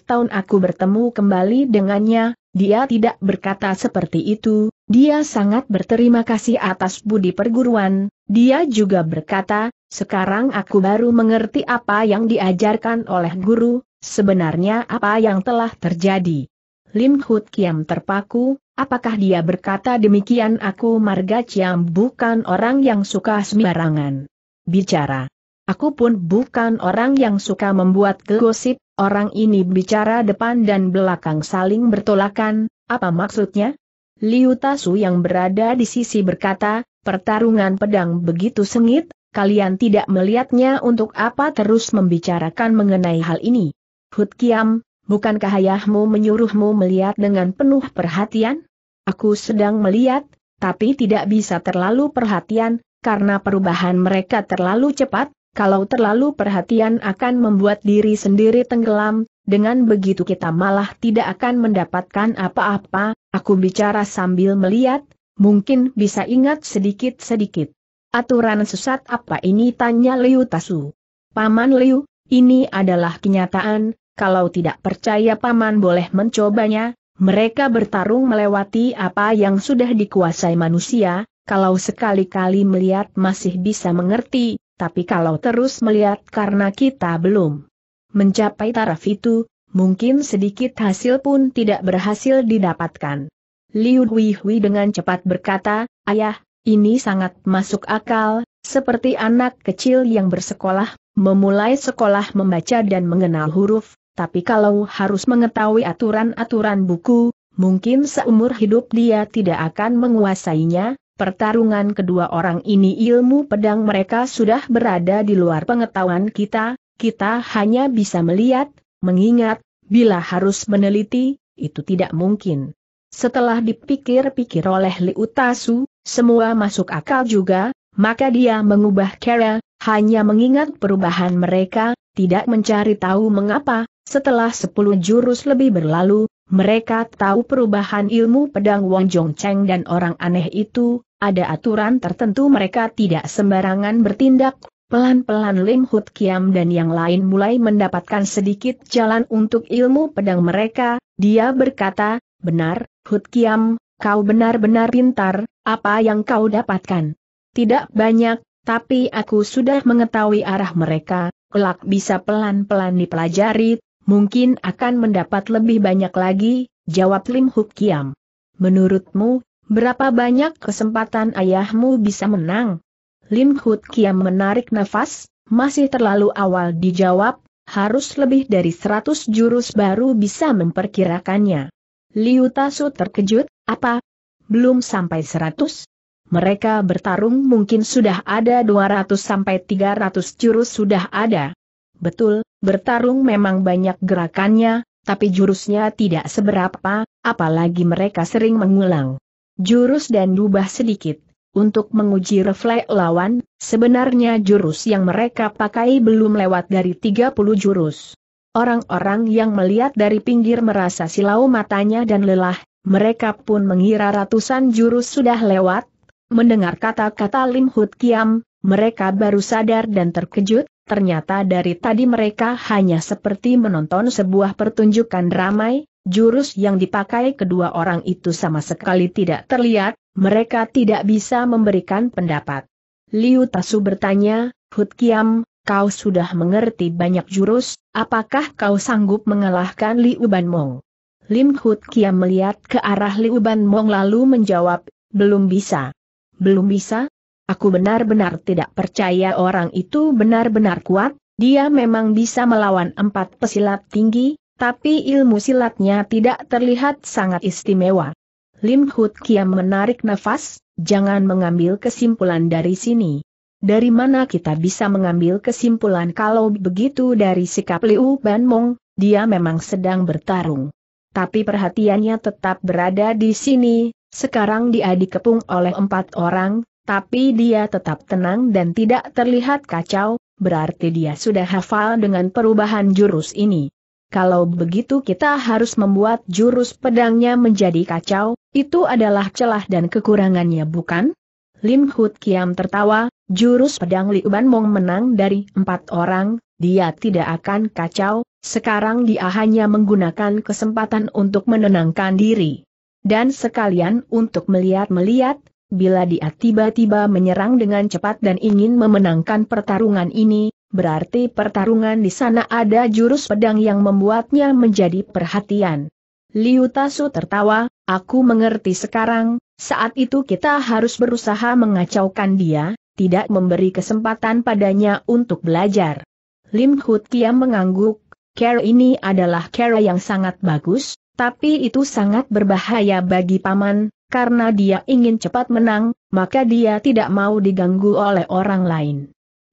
tahun aku bertemu kembali dengannya, dia tidak berkata seperti itu, dia sangat berterima kasih atas budi perguruan, dia juga berkata, sekarang aku baru mengerti apa yang diajarkan oleh guru, sebenarnya apa yang telah terjadi. Lim Hut Kiam terpaku, apakah dia berkata demikian aku Marga Ciam bukan orang yang suka sembarangan bicara. Aku pun bukan orang yang suka membuat gosip. Orang ini bicara depan dan belakang saling bertolakan, apa maksudnya? Liu Tasu yang berada di sisi berkata, pertarungan pedang begitu sengit, kalian tidak melihatnya untuk apa terus membicarakan mengenai hal ini. Hut Kiam, bukankah ayahmu menyuruhmu melihat dengan penuh perhatian? Aku sedang melihat, tapi tidak bisa terlalu perhatian, karena perubahan mereka terlalu cepat, kalau terlalu perhatian akan membuat diri sendiri tenggelam, dengan begitu kita malah tidak akan mendapatkan apa-apa, aku bicara sambil melihat, mungkin bisa ingat sedikit-sedikit. Aturan sesat apa ini tanya Liu Tasu. Paman Liu, ini adalah kenyataan, kalau tidak percaya Paman boleh mencobanya, mereka bertarung melewati apa yang sudah dikuasai manusia, kalau sekali-kali melihat masih bisa mengerti, tapi kalau terus melihat karena kita belum mencapai taraf itu, mungkin sedikit hasil pun tidak berhasil didapatkan. Liu Huihui dengan cepat berkata, Ayah, ini sangat masuk akal, seperti anak kecil yang bersekolah, memulai sekolah membaca dan mengenal huruf, tapi kalau harus mengetahui aturan-aturan buku, mungkin seumur hidup dia tidak akan menguasainya, Pertarungan kedua orang ini ilmu pedang mereka sudah berada di luar pengetahuan kita, kita hanya bisa melihat, mengingat, bila harus meneliti, itu tidak mungkin. Setelah dipikir-pikir oleh Liu Tasu, semua masuk akal juga, maka dia mengubah cara, hanya mengingat perubahan mereka, tidak mencari tahu mengapa, setelah sepuluh jurus lebih berlalu, mereka tahu perubahan ilmu pedang Wong Jong Cheng dan orang aneh itu, ada aturan tertentu mereka tidak sembarangan bertindak. Pelan-pelan Lim Hut Kiam dan yang lain mulai mendapatkan sedikit jalan untuk ilmu pedang mereka, dia berkata, benar, Hut Kiam, kau benar-benar pintar, apa yang kau dapatkan? Tidak banyak, tapi aku sudah mengetahui arah mereka, kelak bisa pelan-pelan dipelajari, Mungkin akan mendapat lebih banyak lagi, jawab Lim Huk Kiam. Menurutmu, berapa banyak kesempatan ayahmu bisa menang? Lim Huk Kiam menarik nafas, masih terlalu awal dijawab, harus lebih dari 100 jurus baru bisa memperkirakannya. Liu Tasu terkejut, apa? Belum sampai 100? Mereka bertarung mungkin sudah ada 200 sampai 300 jurus sudah ada. Betul, bertarung memang banyak gerakannya, tapi jurusnya tidak seberapa, apalagi mereka sering mengulang. Jurus dan dubah sedikit, untuk menguji refleks lawan, sebenarnya jurus yang mereka pakai belum lewat dari 30 jurus. Orang-orang yang melihat dari pinggir merasa silau matanya dan lelah, mereka pun mengira ratusan jurus sudah lewat. Mendengar kata-kata Lim Hut Kiam, mereka baru sadar dan terkejut, Ternyata dari tadi mereka hanya seperti menonton sebuah pertunjukan ramai, jurus yang dipakai kedua orang itu sama sekali tidak terlihat, mereka tidak bisa memberikan pendapat. Liu Tasu bertanya, Hut Kiam, kau sudah mengerti banyak jurus, apakah kau sanggup mengalahkan Liu Ban Mong? Lim Hut Kiam melihat ke arah Liu Ban Mong lalu menjawab, belum bisa. Belum bisa? Aku benar-benar tidak percaya orang itu benar-benar kuat, dia memang bisa melawan empat pesilat tinggi, tapi ilmu silatnya tidak terlihat sangat istimewa. Lim Hut Kiam menarik nafas, jangan mengambil kesimpulan dari sini. Dari mana kita bisa mengambil kesimpulan kalau begitu dari sikap Liu Ban Mong, dia memang sedang bertarung. Tapi perhatiannya tetap berada di sini, sekarang dia dikepung oleh empat orang, tapi dia tetap tenang dan tidak terlihat kacau, berarti dia sudah hafal dengan perubahan jurus ini. Kalau begitu kita harus membuat jurus pedangnya menjadi kacau, itu adalah celah dan kekurangannya bukan? Lim Hut Kiam tertawa, jurus pedang Liuban Mong menang dari empat orang, dia tidak akan kacau, sekarang dia hanya menggunakan kesempatan untuk menenangkan diri. Dan sekalian untuk melihat-melihat, Bila dia tiba-tiba menyerang dengan cepat dan ingin memenangkan pertarungan ini, berarti pertarungan di sana ada jurus pedang yang membuatnya menjadi perhatian. Liu Tasu tertawa, aku mengerti sekarang, saat itu kita harus berusaha mengacaukan dia, tidak memberi kesempatan padanya untuk belajar. Lim Hut Kiam mengangguk, Kera ini adalah kera yang sangat bagus, tapi itu sangat berbahaya bagi paman, karena dia ingin cepat menang, maka dia tidak mau diganggu oleh orang lain.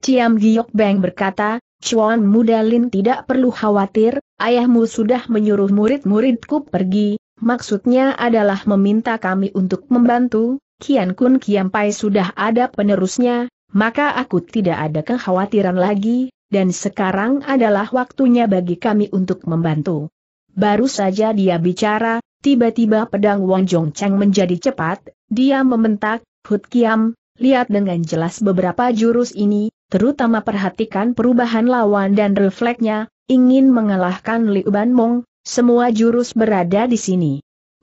Ciam Giok Beng berkata, Chuan Muda Lin tidak perlu khawatir, ayahmu sudah menyuruh murid-muridku pergi, maksudnya adalah meminta kami untuk membantu, Kian Kun Kiam Pai sudah ada penerusnya, maka aku tidak ada kekhawatiran lagi, dan sekarang adalah waktunya bagi kami untuk membantu. Baru saja dia bicara, tiba-tiba pedang Wang Cheng menjadi cepat, dia mementak, Hut Kiam, lihat dengan jelas beberapa jurus ini, terutama perhatikan perubahan lawan dan refleksnya, ingin mengalahkan Liu Ban Mong, semua jurus berada di sini.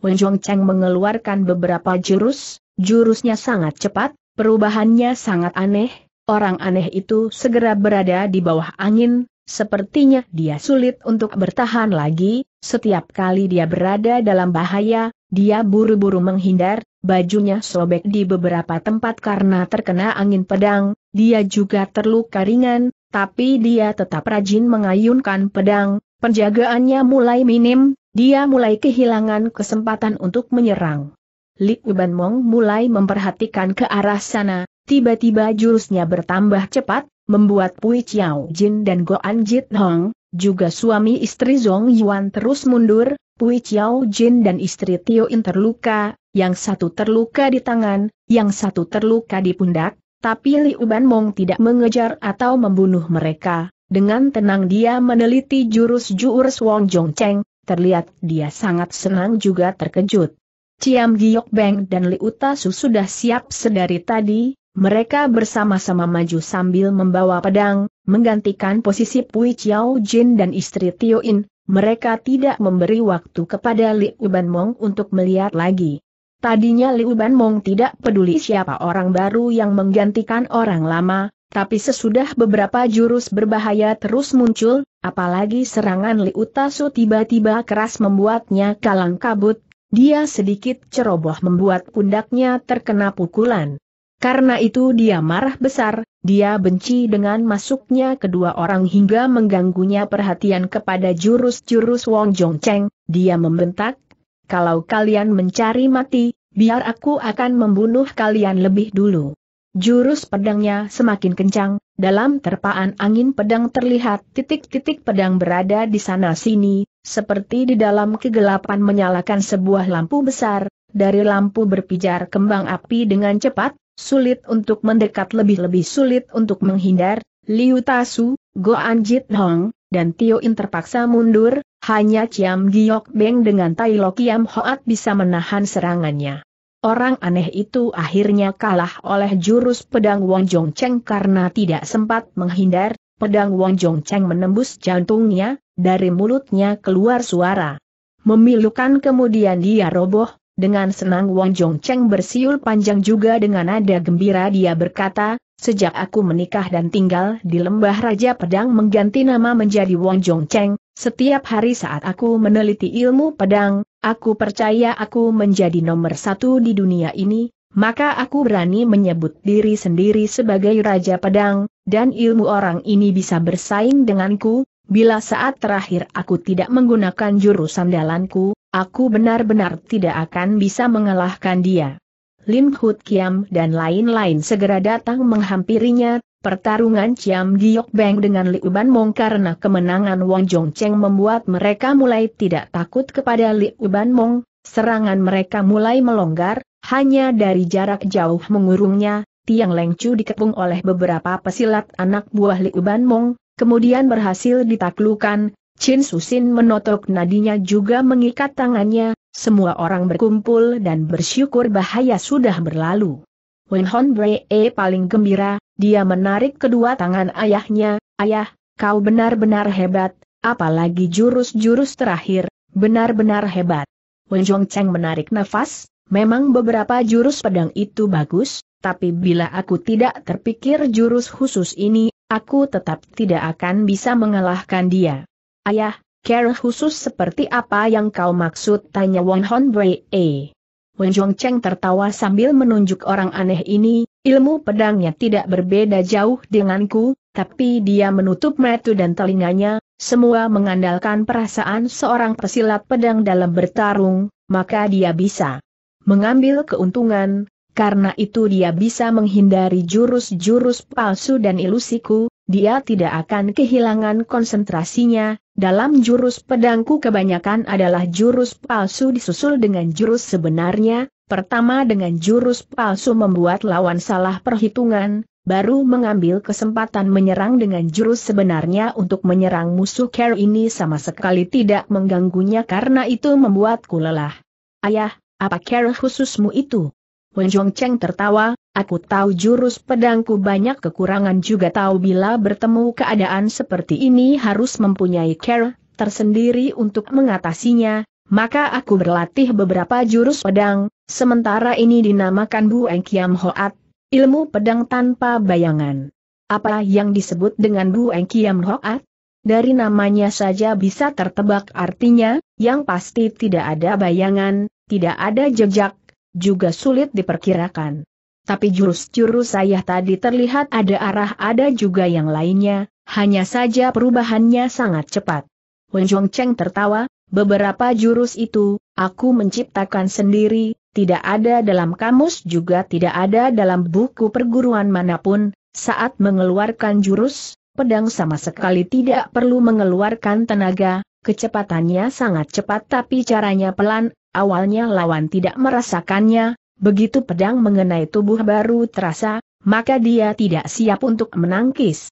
Jong Cheng mengeluarkan beberapa jurus, jurusnya sangat cepat, perubahannya sangat aneh, orang aneh itu segera berada di bawah angin, sepertinya dia sulit untuk bertahan lagi, setiap kali dia berada dalam bahaya, dia buru-buru menghindar, bajunya sobek di beberapa tempat karena terkena angin pedang, dia juga terluka ringan, tapi dia tetap rajin mengayunkan pedang, penjagaannya mulai minim, dia mulai kehilangan kesempatan untuk menyerang. Li Uban Mong mulai memperhatikan ke arah sana, tiba-tiba jurusnya bertambah cepat, membuat Pui Chiao Jin dan Goan Jit Hong, juga suami istri Zong Yuan terus mundur, Pui Chiao Jin dan istri Tio In terluka, yang satu terluka di tangan, yang satu terluka di pundak, tapi Liu Ban Mong tidak mengejar atau membunuh mereka, dengan tenang dia meneliti jurus-jurus Wong Jong Cheng, terlihat dia sangat senang juga terkejut. Ciam Giok Beng dan Liu Tasu sudah siap sedari tadi, mereka bersama-sama maju sambil membawa pedang, menggantikan posisi Pui Chiao Jin dan istri Tio In, mereka tidak memberi waktu kepada Liu Uban Mong untuk melihat lagi. Tadinya Liu Uban Mong tidak peduli siapa orang baru yang menggantikan orang lama, tapi sesudah beberapa jurus berbahaya terus muncul, apalagi serangan Liu Utasu tiba-tiba keras membuatnya kalang kabut, dia sedikit ceroboh membuat pundaknya terkena pukulan. Karena itu dia marah besar, dia benci dengan masuknya kedua orang hingga mengganggunya perhatian kepada jurus-jurus Wong Jong Cheng, dia membentak, kalau kalian mencari mati, biar aku akan membunuh kalian lebih dulu. Jurus pedangnya semakin kencang, dalam terpaan angin pedang terlihat titik-titik pedang berada di sana-sini, seperti di dalam kegelapan menyalakan sebuah lampu besar, dari lampu berpijar kembang api dengan cepat, Sulit untuk mendekat lebih-lebih sulit untuk menghindar, Liu Tasu, Go Anjit Hong, dan Tio In terpaksa mundur, hanya Ciam Giok Beng dengan Tai Lo Kiam Hoat bisa menahan serangannya. Orang aneh itu akhirnya kalah oleh jurus pedang Wong Jong Cheng karena tidak sempat menghindar, pedang Wong Jong Cheng menembus jantungnya, dari mulutnya keluar suara. Memilukan kemudian dia roboh, dengan senang Wang Cheng bersiul panjang juga dengan nada gembira dia berkata, sejak aku menikah dan tinggal di lembah Raja Pedang mengganti nama menjadi Wang Cheng, setiap hari saat aku meneliti ilmu pedang, aku percaya aku menjadi nomor satu di dunia ini, maka aku berani menyebut diri sendiri sebagai Raja Pedang, dan ilmu orang ini bisa bersaing denganku, bila saat terakhir aku tidak menggunakan jurus sandalanku, Aku benar-benar tidak akan bisa mengalahkan dia. Lim Hut Kiam dan lain-lain segera datang menghampirinya, pertarungan Ciam Giok Beng dengan Liu Ban Mong karena kemenangan Wang Cheng membuat mereka mulai tidak takut kepada Liu Ban Mong, serangan mereka mulai melonggar, hanya dari jarak jauh mengurungnya, Tiang Leng Chu dikepung oleh beberapa pesilat anak buah Liu Ban Mong, kemudian berhasil ditaklukan, Chin Susin menotok nadinya juga mengikat tangannya, semua orang berkumpul dan bersyukur bahaya sudah berlalu. Wen Hon Bree e paling gembira, dia menarik kedua tangan ayahnya, ayah, kau benar-benar hebat, apalagi jurus-jurus terakhir, benar-benar hebat. Wen Zhong Cheng menarik nafas, memang beberapa jurus pedang itu bagus, tapi bila aku tidak terpikir jurus khusus ini, aku tetap tidak akan bisa mengalahkan dia. Ayah, care khusus seperti apa yang kau maksud? Tanya Wang Hon Wei. Wen Zhong Cheng tertawa sambil menunjuk orang aneh ini, ilmu pedangnya tidak berbeda jauh denganku, tapi dia menutup metu dan telinganya, semua mengandalkan perasaan seorang pesilat pedang dalam bertarung, maka dia bisa mengambil keuntungan, karena itu dia bisa menghindari jurus-jurus palsu dan ilusiku, dia tidak akan kehilangan konsentrasinya, dalam jurus pedangku kebanyakan adalah jurus palsu disusul dengan jurus sebenarnya, pertama dengan jurus palsu membuat lawan salah perhitungan, baru mengambil kesempatan menyerang dengan jurus sebenarnya untuk menyerang musuh care ini sama sekali tidak mengganggunya karena itu membuatku lelah. Ayah, apa care khususmu itu? Wen Cheng tertawa, Aku tahu jurus pedangku banyak kekurangan juga tahu bila bertemu keadaan seperti ini harus mempunyai care tersendiri untuk mengatasinya, maka aku berlatih beberapa jurus pedang, sementara ini dinamakan Bueng Kiam Hoat, ilmu pedang tanpa bayangan. Apa yang disebut dengan Bueng Kiam Hoat? Dari namanya saja bisa tertebak artinya, yang pasti tidak ada bayangan, tidak ada jejak, juga sulit diperkirakan tapi jurus-jurus saya tadi terlihat ada arah ada juga yang lainnya, hanya saja perubahannya sangat cepat. Wen Cheng tertawa, beberapa jurus itu, aku menciptakan sendiri, tidak ada dalam kamus juga tidak ada dalam buku perguruan manapun, saat mengeluarkan jurus, pedang sama sekali tidak perlu mengeluarkan tenaga, kecepatannya sangat cepat tapi caranya pelan, awalnya lawan tidak merasakannya, Begitu pedang mengenai tubuh baru terasa, maka dia tidak siap untuk menangkis.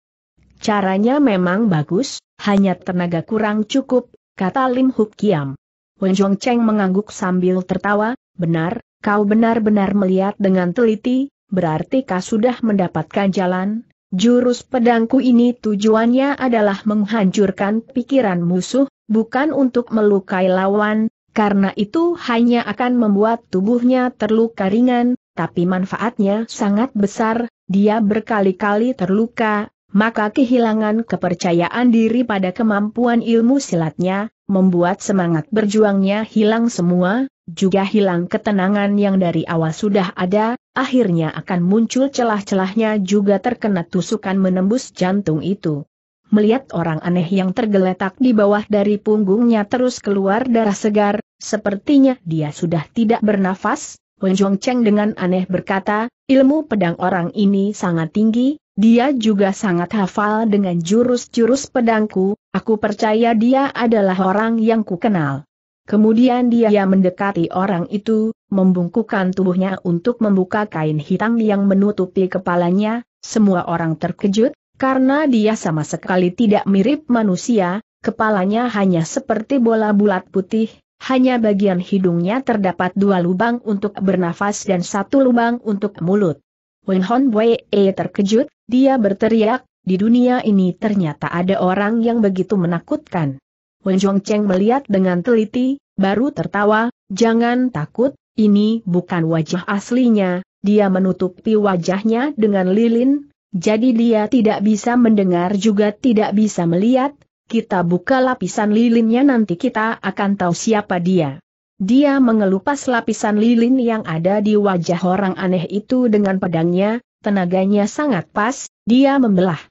Caranya memang bagus, hanya tenaga kurang cukup, kata Lim Huk Kiam. Wen Zhong Cheng mengangguk sambil tertawa, benar, kau benar-benar melihat dengan teliti, berarti kau sudah mendapatkan jalan, jurus pedangku ini tujuannya adalah menghancurkan pikiran musuh, bukan untuk melukai lawan, karena itu hanya akan membuat tubuhnya terluka ringan, tapi manfaatnya sangat besar, dia berkali-kali terluka, maka kehilangan kepercayaan diri pada kemampuan ilmu silatnya, membuat semangat berjuangnya hilang semua, juga hilang ketenangan yang dari awal sudah ada, akhirnya akan muncul celah-celahnya juga terkena tusukan menembus jantung itu melihat orang aneh yang tergeletak di bawah dari punggungnya terus keluar darah segar, sepertinya dia sudah tidak bernafas, Wen Cheng dengan aneh berkata, ilmu pedang orang ini sangat tinggi, dia juga sangat hafal dengan jurus-jurus pedangku, aku percaya dia adalah orang yang kukenal. Kemudian dia mendekati orang itu, membungkukan tubuhnya untuk membuka kain hitam yang menutupi kepalanya, semua orang terkejut, karena dia sama sekali tidak mirip manusia, kepalanya hanya seperti bola bulat putih, hanya bagian hidungnya terdapat dua lubang untuk bernafas dan satu lubang untuk mulut. Wen Hon Wei terkejut, dia berteriak, di dunia ini ternyata ada orang yang begitu menakutkan. Wen Cheng melihat dengan teliti, baru tertawa, jangan takut, ini bukan wajah aslinya, dia menutupi wajahnya dengan lilin, jadi dia tidak bisa mendengar juga tidak bisa melihat, kita buka lapisan lilinnya nanti kita akan tahu siapa dia. Dia mengelupas lapisan lilin yang ada di wajah orang aneh itu dengan pedangnya, tenaganya sangat pas, dia membelah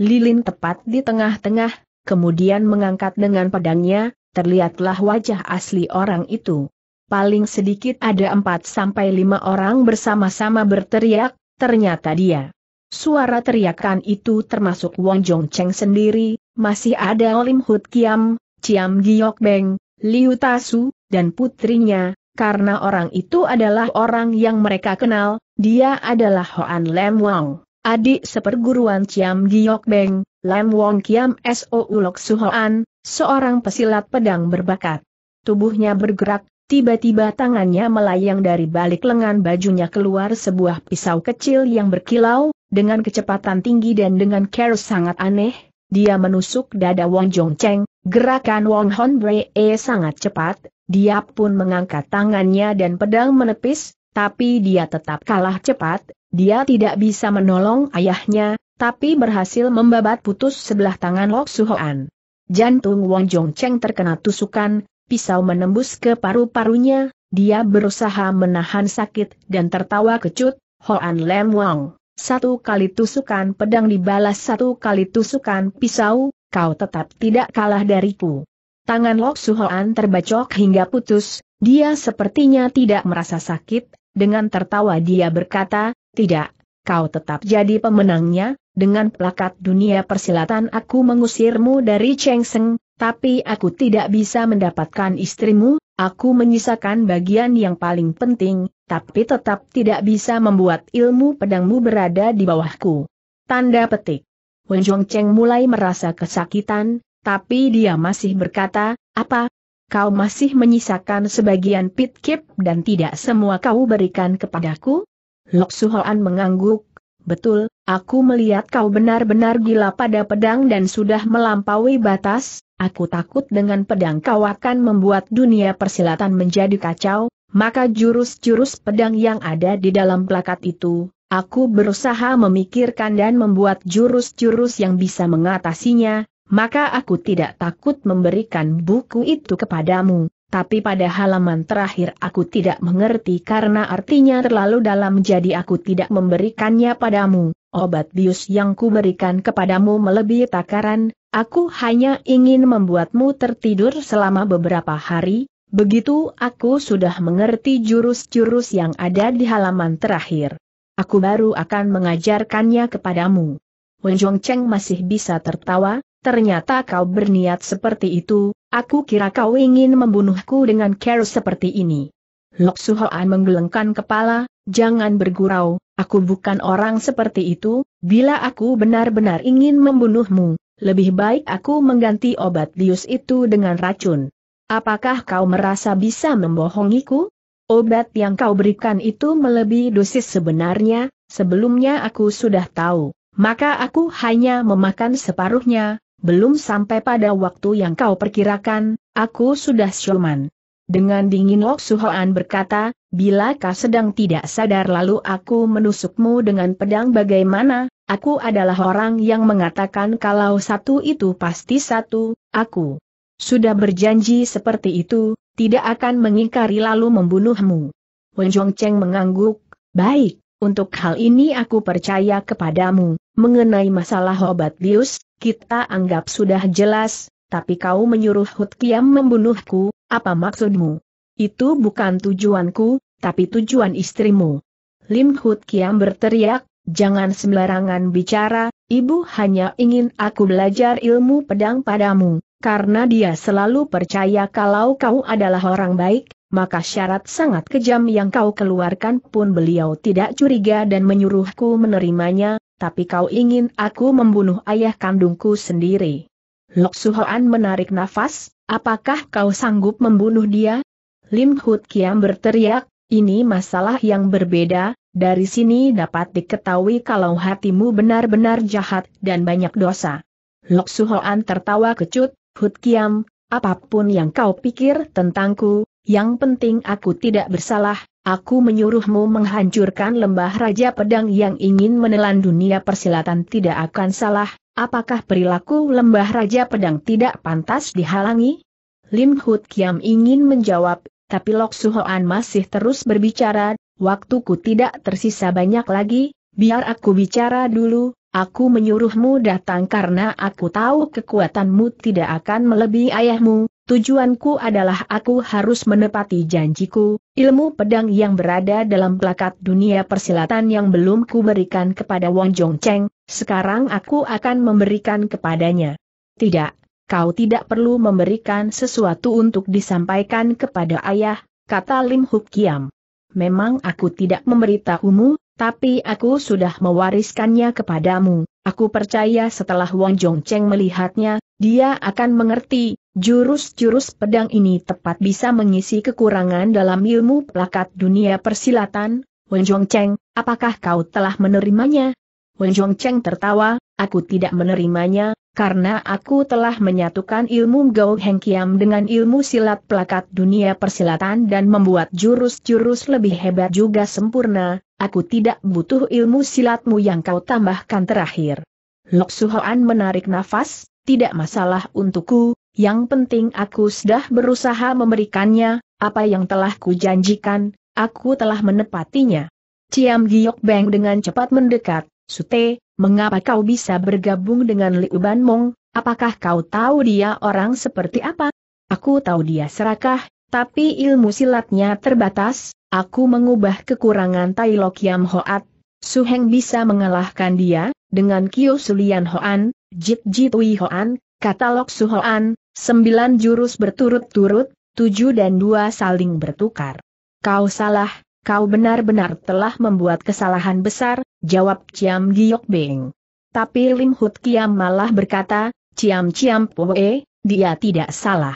lilin tepat di tengah-tengah, kemudian mengangkat dengan pedangnya, terlihatlah wajah asli orang itu. Paling sedikit ada 4 sampai 5 orang bersama-sama berteriak, ternyata dia. Suara teriakan itu termasuk Wong Jong Cheng sendiri, masih ada Lim Hut Kiam, Ciam Giok Beng, Liu Tasu, dan putrinya, karena orang itu adalah orang yang mereka kenal, dia adalah Hoan Lam Wong, adik seperguruan Ciam Giok Beng, Lam Wong Kiam S.O. Ulok Suhoan, seorang pesilat pedang berbakat. Tubuhnya bergerak, tiba-tiba tangannya melayang dari balik lengan bajunya keluar sebuah pisau kecil yang berkilau, dengan kecepatan tinggi dan dengan care sangat aneh, dia menusuk dada Wang Cheng. gerakan Wang Honbree sangat cepat, dia pun mengangkat tangannya dan pedang menepis, tapi dia tetap kalah cepat, dia tidak bisa menolong ayahnya, tapi berhasil membabat putus sebelah tangan Lok Suhoan. Jantung Wang Cheng terkena tusukan, pisau menembus ke paru-parunya, dia berusaha menahan sakit dan tertawa kecut, Hoan Lem Wang satu kali tusukan pedang dibalas satu kali tusukan pisau, kau tetap tidak kalah dariku. Tangan Lok Suhoan terbacok hingga putus, dia sepertinya tidak merasa sakit, dengan tertawa dia berkata, tidak, kau tetap jadi pemenangnya, dengan plakat dunia persilatan aku mengusirmu dari Cheng Seng, tapi aku tidak bisa mendapatkan istrimu, Aku menyisakan bagian yang paling penting, tapi tetap tidak bisa membuat ilmu pedangmu berada di bawahku. Tanda petik. Zhong Cheng mulai merasa kesakitan, tapi dia masih berkata, apa? Kau masih menyisakan sebagian pitkip dan tidak semua kau berikan kepadaku? Lok Suhoan mengangguk, betul, aku melihat kau benar-benar gila pada pedang dan sudah melampaui batas, Aku takut dengan pedang kau akan membuat dunia persilatan menjadi kacau, maka jurus-jurus pedang yang ada di dalam plakat itu, aku berusaha memikirkan dan membuat jurus-jurus yang bisa mengatasinya, maka aku tidak takut memberikan buku itu kepadamu, tapi pada halaman terakhir aku tidak mengerti karena artinya terlalu dalam jadi aku tidak memberikannya padamu. Obat bius yang kuberikan kepadamu melebihi takaran, aku hanya ingin membuatmu tertidur selama beberapa hari, begitu aku sudah mengerti jurus-jurus yang ada di halaman terakhir. Aku baru akan mengajarkannya kepadamu. Wen Cheng masih bisa tertawa, ternyata kau berniat seperti itu, aku kira kau ingin membunuhku dengan care seperti ini. Lok Suhoan menggelengkan kepala, jangan bergurau, Aku bukan orang seperti itu, bila aku benar-benar ingin membunuhmu, lebih baik aku mengganti obat bius itu dengan racun. Apakah kau merasa bisa membohongiku? Obat yang kau berikan itu melebihi dosis sebenarnya, sebelumnya aku sudah tahu, maka aku hanya memakan separuhnya, belum sampai pada waktu yang kau perkirakan, aku sudah siuman. Dengan dingin Lok Suhoan berkata, Bila kau sedang tidak sadar lalu aku menusukmu dengan pedang bagaimana, aku adalah orang yang mengatakan kalau satu itu pasti satu, aku sudah berjanji seperti itu, tidak akan mengingkari lalu membunuhmu. Wen Cheng mengangguk, baik, untuk hal ini aku percaya kepadamu, mengenai masalah obat bius, kita anggap sudah jelas, tapi kau menyuruh Hut Kiam membunuhku, apa maksudmu? Itu bukan tujuanku, tapi tujuan istrimu. Lim Hut Kiam berteriak, jangan sembarangan bicara, ibu hanya ingin aku belajar ilmu pedang padamu, karena dia selalu percaya kalau kau adalah orang baik, maka syarat sangat kejam yang kau keluarkan pun beliau tidak curiga dan menyuruhku menerimanya, tapi kau ingin aku membunuh ayah kandungku sendiri. Lok Suhoan menarik nafas, apakah kau sanggup membunuh dia? Lim Hut Kiam berteriak, ini masalah yang berbeda, dari sini dapat diketahui kalau hatimu benar-benar jahat dan banyak dosa. Lok Suhoan tertawa kecut, Hut Kiam, apapun yang kau pikir tentangku, yang penting aku tidak bersalah, aku menyuruhmu menghancurkan lembah Raja Pedang yang ingin menelan dunia persilatan tidak akan salah, apakah perilaku lembah Raja Pedang tidak pantas dihalangi? Lim Hut Kiam ingin menjawab, tapi Lok Suhoan masih terus berbicara, waktuku tidak tersisa banyak lagi, biar aku bicara dulu, aku menyuruhmu datang karena aku tahu kekuatanmu tidak akan melebihi ayahmu, tujuanku adalah aku harus menepati janjiku, ilmu pedang yang berada dalam plakat dunia persilatan yang belum kuberikan kepada Wong Jong Cheng, sekarang aku akan memberikan kepadanya. Tidak, kau tidak perlu memberikan sesuatu untuk disampaikan kepada ayah, kata Lim Huk Kiam. Memang aku tidak memberitahumu, tapi aku sudah mewariskannya kepadamu. Aku percaya setelah Wang Cheng melihatnya, dia akan mengerti, jurus-jurus pedang ini tepat bisa mengisi kekurangan dalam ilmu pelakat dunia persilatan. Wang Cheng, apakah kau telah menerimanya? Wang Cheng tertawa, Aku tidak menerimanya, karena aku telah menyatukan ilmu Gao Heng Kiam dengan ilmu silat pelakat dunia persilatan dan membuat jurus-jurus lebih hebat juga sempurna, aku tidak butuh ilmu silatmu yang kau tambahkan terakhir. Lok Suhoan menarik nafas, tidak masalah untukku, yang penting aku sudah berusaha memberikannya, apa yang telah kujanjikan, aku telah menepatinya. Ciam Giok Beng dengan cepat mendekat, Sute, mengapa kau bisa bergabung dengan Liu Banmong, apakah kau tahu dia orang seperti apa? Aku tahu dia serakah, tapi ilmu silatnya terbatas, aku mengubah kekurangan Tai Lo Kiam Hoat. Su Heng bisa mengalahkan dia, dengan Kyo Sulian Hoan, Jit Jit Jitui Hoan, katalog Su Hoan, sembilan jurus berturut-turut, tujuh dan dua saling bertukar. Kau salah, kau benar-benar telah membuat kesalahan besar, Jawab Ciam Giok Beng. Tapi Lim Hut Kiam malah berkata, Ciam Ciam Poe, dia tidak salah.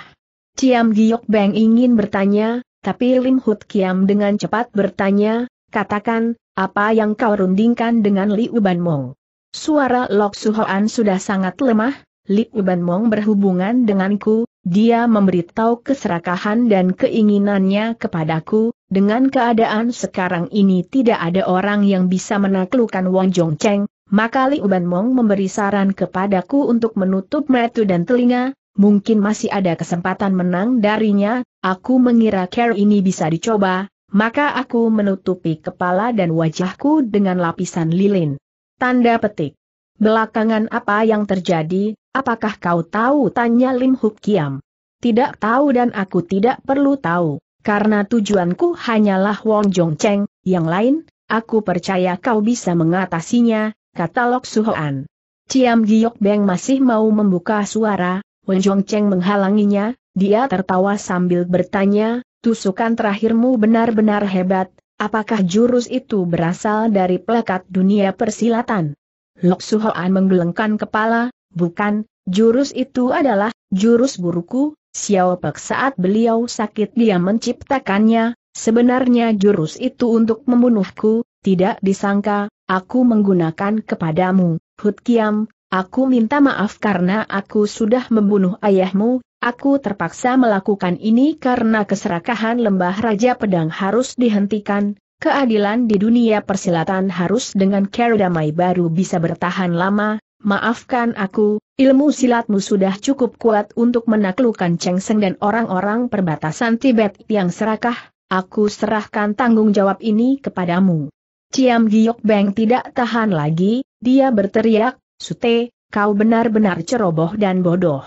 Ciam Giok Beng ingin bertanya, tapi Lim Hut Kiam dengan cepat bertanya, katakan, apa yang kau rundingkan dengan Li Uban Mong? Suara Lok Suhoan sudah sangat lemah, Li Uban Mong berhubungan denganku, dia memberitahu keserakahan dan keinginannya kepadaku, dengan keadaan sekarang ini tidak ada orang yang bisa menaklukkan Wang Cheng, maka Li Uban Mong memberi saran kepadaku untuk menutup metu dan telinga, mungkin masih ada kesempatan menang darinya, aku mengira care ini bisa dicoba, maka aku menutupi kepala dan wajahku dengan lapisan lilin. Tanda petik. Belakangan apa yang terjadi, Apakah kau tahu? Tanya Lim Huk Kiam. Tidak tahu dan aku tidak perlu tahu, karena tujuanku hanyalah Wong Jong Cheng, yang lain, aku percaya kau bisa mengatasinya, kata Lok Suhoan. Ciam Giok Beng masih mau membuka suara, Wong Jong Cheng menghalanginya, dia tertawa sambil bertanya, tusukan terakhirmu benar-benar hebat, apakah jurus itu berasal dari pelekat dunia persilatan? Lok Suhoan menggelengkan kepala, bukan, Jurus itu adalah jurus buruku, Xiao Pek saat beliau sakit dia menciptakannya, sebenarnya jurus itu untuk membunuhku, tidak disangka, aku menggunakan kepadamu, Hud Kiam, aku minta maaf karena aku sudah membunuh ayahmu, aku terpaksa melakukan ini karena keserakahan lembah Raja Pedang harus dihentikan, keadilan di dunia persilatan harus dengan cara baru bisa bertahan lama, Maafkan aku, ilmu silatmu sudah cukup kuat untuk menaklukkan Cheng Seng dan orang-orang perbatasan Tibet yang serakah, aku serahkan tanggung jawab ini kepadamu. Ciam Giok Beng tidak tahan lagi, dia berteriak, Sute, kau benar-benar ceroboh dan bodoh.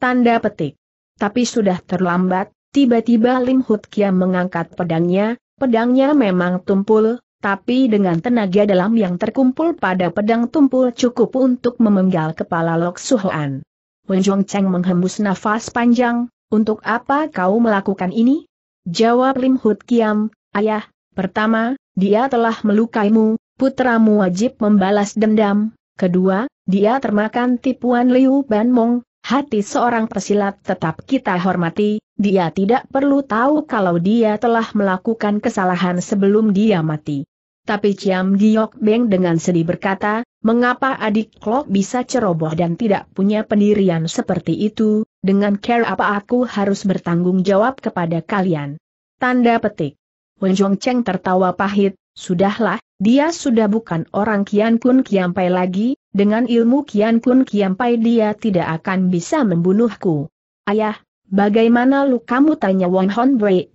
Tanda petik. Tapi sudah terlambat, tiba-tiba Lim Hut Kiam mengangkat pedangnya, pedangnya memang tumpul, tapi dengan tenaga dalam yang terkumpul pada pedang tumpul cukup untuk memenggal kepala Lok Suhoan. Wen Cheng menghembus nafas panjang, untuk apa kau melakukan ini? Jawab Lim Hut Kiam, ayah, pertama, dia telah melukaimu, putramu wajib membalas dendam, kedua, dia termakan tipuan Liu Ban Mong, Hati seorang pesilat tetap kita hormati, dia tidak perlu tahu kalau dia telah melakukan kesalahan sebelum dia mati. Tapi Ciam Giok Beng dengan sedih berkata, mengapa adik Klok bisa ceroboh dan tidak punya pendirian seperti itu, dengan care apa aku harus bertanggung jawab kepada kalian. Tanda petik. Wenjong Cheng tertawa pahit, sudahlah, dia sudah bukan orang Kian Kun Kiampai lagi, dengan ilmu Kian Kun Kiampai dia tidak akan bisa membunuhku. Ayah, bagaimana lu kamu tanya Won Hon Bree?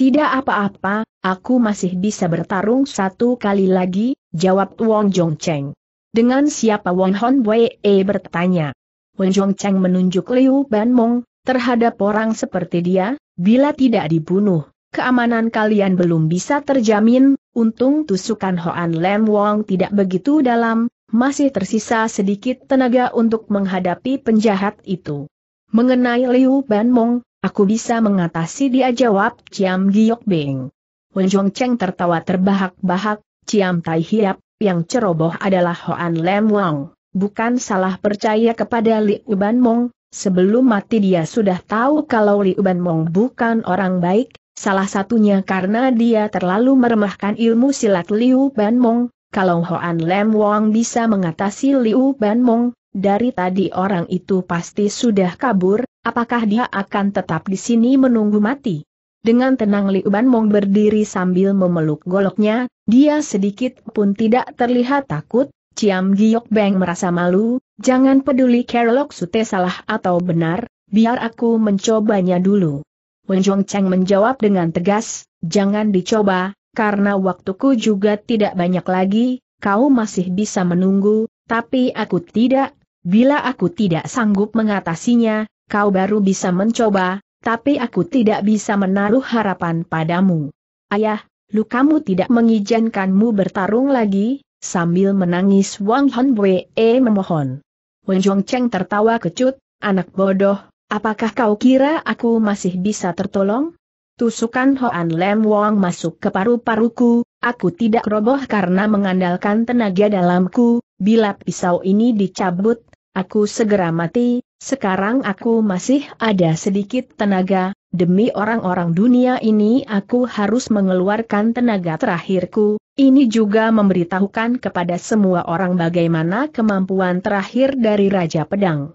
Tidak apa-apa, aku masih bisa bertarung satu kali lagi, jawab Wong Jong Cheng. Dengan siapa Wong Hon Wei e bertanya. Wong Jong Cheng menunjuk Liu Ban Mong, terhadap orang seperti dia, bila tidak dibunuh, keamanan kalian belum bisa terjamin, untung tusukan Hoan Lem Wong tidak begitu dalam, masih tersisa sedikit tenaga untuk menghadapi penjahat itu. Mengenai Liu Ban Mong, Aku bisa mengatasi dia jawab Ciam Giok Beng. Wen Wenjong Cheng tertawa terbahak-bahak, Ciam Tai Hiap, yang ceroboh adalah Hoan Lem Wang. Bukan salah percaya kepada Li Uban Mong, sebelum mati dia sudah tahu kalau Li Uban Mong bukan orang baik, salah satunya karena dia terlalu meremahkan ilmu silat Liu Ban Mong, kalau Hoan Lem Wang bisa mengatasi Liu Ban Mong, dari tadi orang itu pasti sudah kabur, apakah dia akan tetap di sini menunggu mati? Dengan tenang Liuban Mong berdiri sambil memeluk goloknya, dia sedikit pun tidak terlihat takut, Ciam Giok Beng merasa malu, jangan peduli Kerlok Sute salah atau benar, biar aku mencobanya dulu. Wen Zhong Cheng menjawab dengan tegas, jangan dicoba, karena waktuku juga tidak banyak lagi, kau masih bisa menunggu, tapi aku tidak, bila aku tidak sanggup mengatasinya, kau baru bisa mencoba, tapi aku tidak bisa menaruh harapan padamu. Ayah, lukamu tidak mengizinkanmu bertarung lagi, sambil menangis Wang Hon memohon. Wen Cheng tertawa kecut, anak bodoh, apakah kau kira aku masih bisa tertolong? Tusukan Hoan Lem Wong masuk ke paru-paruku, aku tidak roboh karena mengandalkan tenaga dalamku, bila pisau ini dicabut, aku segera mati, sekarang aku masih ada sedikit tenaga, demi orang-orang dunia ini aku harus mengeluarkan tenaga terakhirku, ini juga memberitahukan kepada semua orang bagaimana kemampuan terakhir dari Raja Pedang.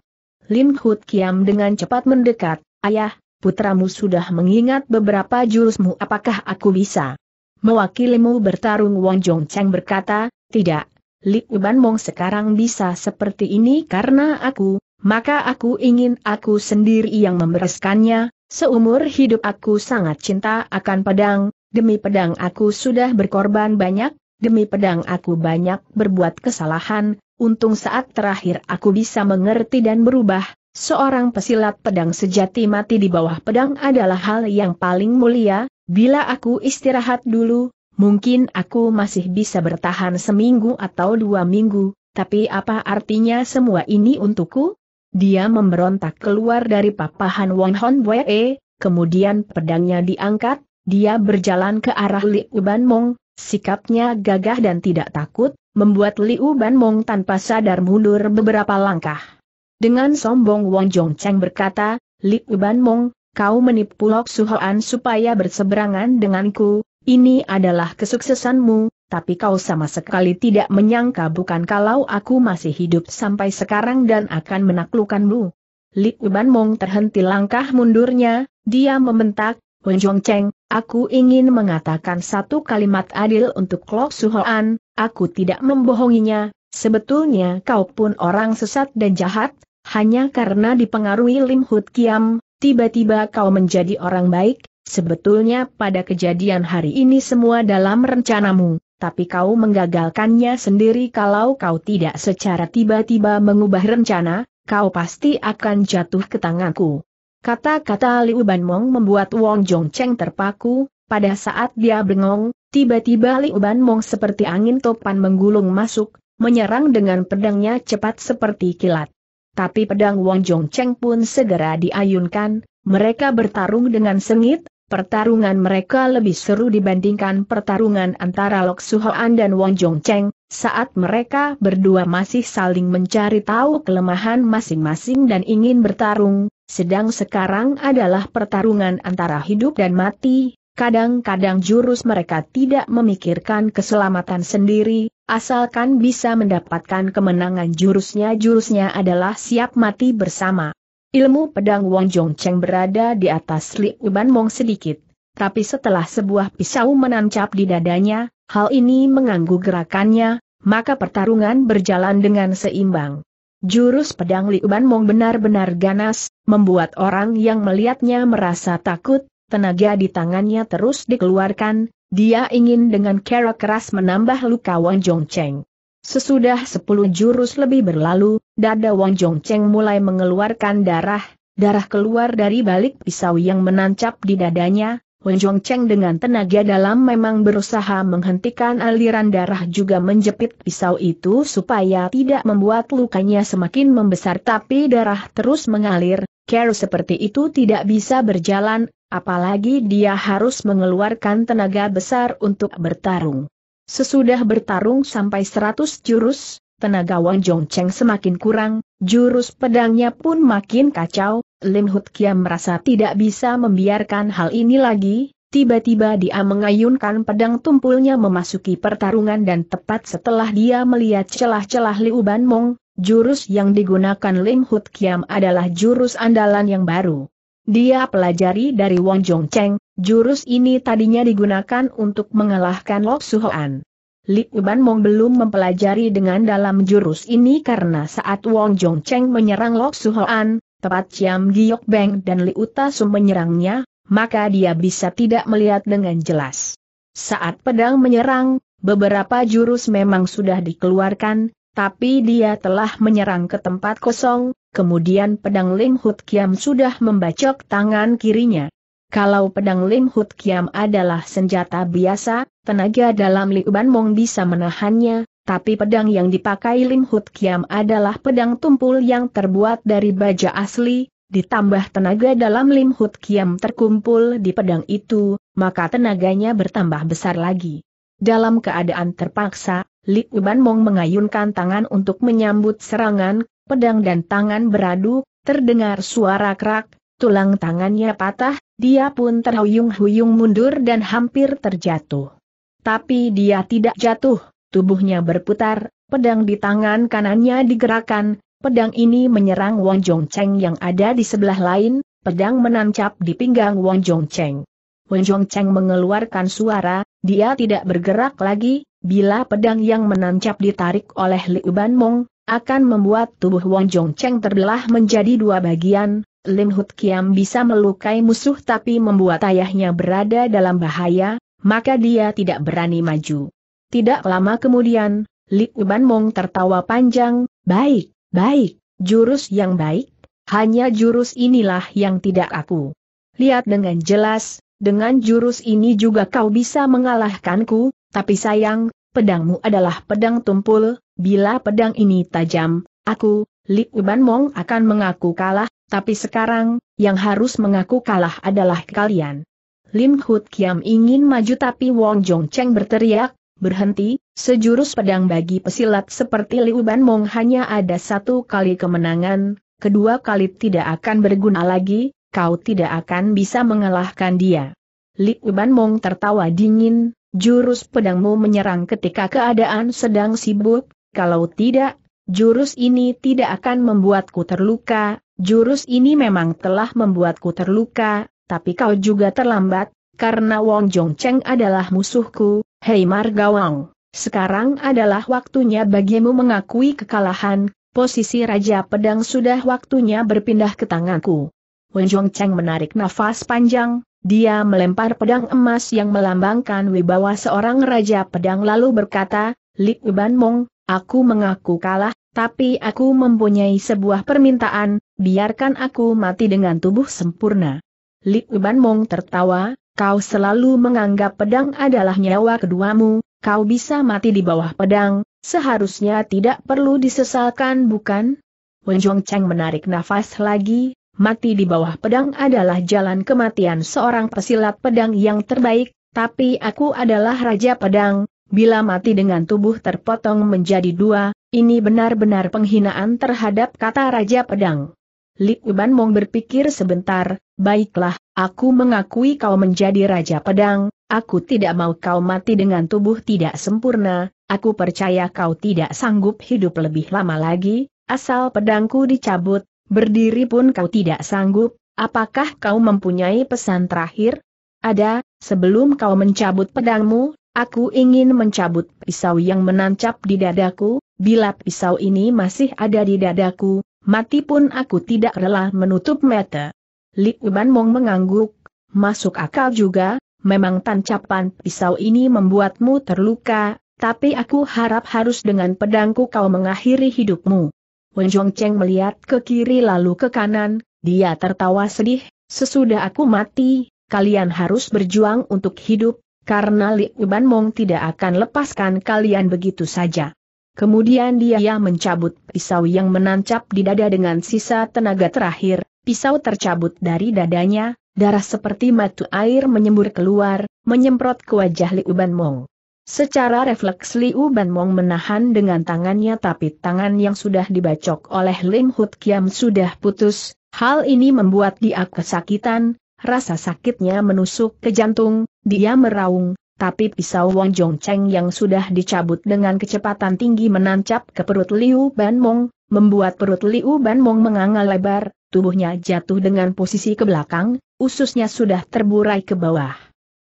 Lim Hut Kiam dengan cepat mendekat, ayah, putramu sudah mengingat beberapa jurusmu apakah aku bisa? Mewakilimu bertarung Wang Jong Cheng berkata, tidak, Li Uban Mong sekarang bisa seperti ini karena aku, maka aku ingin aku sendiri yang membereskannya, seumur hidup aku sangat cinta akan pedang, demi pedang aku sudah berkorban banyak, demi pedang aku banyak berbuat kesalahan, untung saat terakhir aku bisa mengerti dan berubah, seorang pesilat pedang sejati mati di bawah pedang adalah hal yang paling mulia, bila aku istirahat dulu, mungkin aku masih bisa bertahan seminggu atau dua minggu, tapi apa artinya semua ini untukku? Dia memberontak keluar dari papahan Wang Hon Wee, kemudian pedangnya diangkat, dia berjalan ke arah Li Uban Mong, sikapnya gagah dan tidak takut, membuat Li Uban Mong tanpa sadar mundur beberapa langkah. Dengan sombong Wang Cheng berkata, Li Uban Mong, kau menipu Lok Suhoan supaya berseberangan denganku, ini adalah kesuksesanmu, tapi kau sama sekali tidak menyangka bukan kalau aku masih hidup sampai sekarang dan akan menaklukkanmu. Li Uban Mong terhenti langkah mundurnya, dia membentak, Wenjong Cheng, aku ingin mengatakan satu kalimat adil untuk Klok Suhoan, aku tidak membohonginya, sebetulnya kau pun orang sesat dan jahat, hanya karena dipengaruhi Lim Hut Kiam, tiba-tiba kau menjadi orang baik, sebetulnya pada kejadian hari ini semua dalam rencanamu tapi kau menggagalkannya sendiri kalau kau tidak secara tiba-tiba mengubah rencana, kau pasti akan jatuh ke tanganku. Kata-kata Liu Banmong membuat Wong Jong Cheng terpaku, pada saat dia bengong, tiba-tiba Liu Banmong seperti angin topan menggulung masuk, menyerang dengan pedangnya cepat seperti kilat. Tapi pedang Wong Jong Cheng pun segera diayunkan, mereka bertarung dengan sengit, Pertarungan mereka lebih seru dibandingkan pertarungan antara Lok Suhoan dan Wang Cheng. saat mereka berdua masih saling mencari tahu kelemahan masing-masing dan ingin bertarung, sedang sekarang adalah pertarungan antara hidup dan mati, kadang-kadang jurus mereka tidak memikirkan keselamatan sendiri, asalkan bisa mendapatkan kemenangan jurusnya jurusnya adalah siap mati bersama. Ilmu pedang Wong Jong Cheng berada di atas Li Uban Mong sedikit, tapi setelah sebuah pisau menancap di dadanya, hal ini mengganggu gerakannya, maka pertarungan berjalan dengan seimbang. Jurus pedang Li Uban Mong benar-benar ganas, membuat orang yang melihatnya merasa takut, tenaga di tangannya terus dikeluarkan, dia ingin dengan kera keras menambah luka Wang Cheng. Sesudah sepuluh jurus lebih berlalu, dada Wang Cheng mulai mengeluarkan darah, darah keluar dari balik pisau yang menancap di dadanya, Wang Cheng dengan tenaga dalam memang berusaha menghentikan aliran darah juga menjepit pisau itu supaya tidak membuat lukanya semakin membesar tapi darah terus mengalir, Care seperti itu tidak bisa berjalan, apalagi dia harus mengeluarkan tenaga besar untuk bertarung. Sesudah bertarung sampai 100 jurus, tenaga Wang Cheng semakin kurang, jurus pedangnya pun makin kacau, Lim Hut Kiam merasa tidak bisa membiarkan hal ini lagi, tiba-tiba dia mengayunkan pedang tumpulnya memasuki pertarungan dan tepat setelah dia melihat celah-celah Liu Ban Mong, jurus yang digunakan Lim Hut Kiam adalah jurus andalan yang baru. Dia pelajari dari Wong Jong Cheng, jurus ini tadinya digunakan untuk mengalahkan Lok Suhoan. Li Uban Mong belum mempelajari dengan dalam jurus ini karena saat Wong Jong Cheng menyerang Lok Suhoan, tepat Ciam Giok Beng dan Li Utasu menyerangnya, maka dia bisa tidak melihat dengan jelas. Saat pedang menyerang, beberapa jurus memang sudah dikeluarkan, tapi dia telah menyerang ke tempat kosong, kemudian pedang Lim Hut Kiam sudah membacok tangan kirinya. Kalau pedang Lim Hut Kiam adalah senjata biasa, tenaga dalam Liuban Mong bisa menahannya, tapi pedang yang dipakai Lim Hut Kiam adalah pedang tumpul yang terbuat dari baja asli, ditambah tenaga dalam Lim Hut Kiam terkumpul di pedang itu, maka tenaganya bertambah besar lagi. Dalam keadaan terpaksa, Li Uban Mong mengayunkan tangan untuk menyambut serangan, pedang dan tangan beradu, terdengar suara kerak, tulang tangannya patah, dia pun terhuyung-huyung mundur dan hampir terjatuh. Tapi dia tidak jatuh, tubuhnya berputar, pedang di tangan kanannya digerakkan, pedang ini menyerang Wang Cheng yang ada di sebelah lain, pedang menancap di pinggang Wang Cheng. Wang Cheng mengeluarkan suara, dia tidak bergerak lagi, bila pedang yang menancap ditarik oleh Liu Ban Mong, akan membuat tubuh Wang Cheng terbelah menjadi dua bagian, Lim Hut Kiam bisa melukai musuh tapi membuat ayahnya berada dalam bahaya, maka dia tidak berani maju. Tidak lama kemudian, Liu Ban Mong tertawa panjang, baik, baik, jurus yang baik, hanya jurus inilah yang tidak aku. Lihat dengan jelas, dengan jurus ini juga kau bisa mengalahkanku, tapi sayang, pedangmu adalah pedang tumpul, bila pedang ini tajam, aku, Li Uban Mong akan mengaku kalah, tapi sekarang, yang harus mengaku kalah adalah kalian. Lim Hut Kiam ingin maju tapi Wong Jong Cheng berteriak, berhenti, sejurus pedang bagi pesilat seperti Li Uban Mong hanya ada satu kali kemenangan, kedua kali tidak akan berguna lagi, kau tidak akan bisa mengalahkan dia. Li Uban Mong tertawa dingin, Jurus pedangmu menyerang ketika keadaan sedang sibuk, kalau tidak, jurus ini tidak akan membuatku terluka, jurus ini memang telah membuatku terluka, tapi kau juga terlambat, karena Wong Jong Cheng adalah musuhku, hei Margawang. Sekarang adalah waktunya bagimu mengakui kekalahan, posisi Raja Pedang sudah waktunya berpindah ke tanganku. Wong Jong Cheng menarik nafas panjang, dia melempar pedang emas yang melambangkan wibawa seorang raja pedang lalu berkata, Lik Uban Mong, aku mengaku kalah, tapi aku mempunyai sebuah permintaan, biarkan aku mati dengan tubuh sempurna. Lik Uban Mong tertawa, kau selalu menganggap pedang adalah nyawa keduamu, kau bisa mati di bawah pedang, seharusnya tidak perlu disesalkan bukan? Wen Zhong menarik nafas lagi, mati di bawah pedang adalah jalan kematian seorang pesilat pedang yang terbaik, tapi aku adalah Raja Pedang, bila mati dengan tubuh terpotong menjadi dua, ini benar-benar penghinaan terhadap kata Raja Pedang. Li Uban Mong berpikir sebentar, baiklah, aku mengakui kau menjadi Raja Pedang, aku tidak mau kau mati dengan tubuh tidak sempurna, aku percaya kau tidak sanggup hidup lebih lama lagi, asal pedangku dicabut, Berdiri pun kau tidak sanggup, apakah kau mempunyai pesan terakhir? Ada, sebelum kau mencabut pedangmu, aku ingin mencabut pisau yang menancap di dadaku, bila pisau ini masih ada di dadaku, mati pun aku tidak rela menutup mata. Li Uban Mong mengangguk, masuk akal juga, memang tancapan pisau ini membuatmu terluka, tapi aku harap harus dengan pedangku kau mengakhiri hidupmu. Wen Cheng melihat ke kiri lalu ke kanan, dia tertawa sedih, sesudah aku mati, kalian harus berjuang untuk hidup, karena Li Uban Mong tidak akan lepaskan kalian begitu saja. Kemudian dia mencabut pisau yang menancap di dada dengan sisa tenaga terakhir, pisau tercabut dari dadanya, darah seperti matu air menyembur keluar, menyemprot ke wajah Li Uban Mong. Secara refleks Liu Banmong menahan dengan tangannya tapi tangan yang sudah dibacok oleh Lim Hut Kiam sudah putus, hal ini membuat dia kesakitan, rasa sakitnya menusuk ke jantung, dia meraung, tapi pisau Wong Jong Cheng yang sudah dicabut dengan kecepatan tinggi menancap ke perut Liu Banmong, membuat perut Liu Banmong menganga lebar, tubuhnya jatuh dengan posisi ke belakang, ususnya sudah terburai ke bawah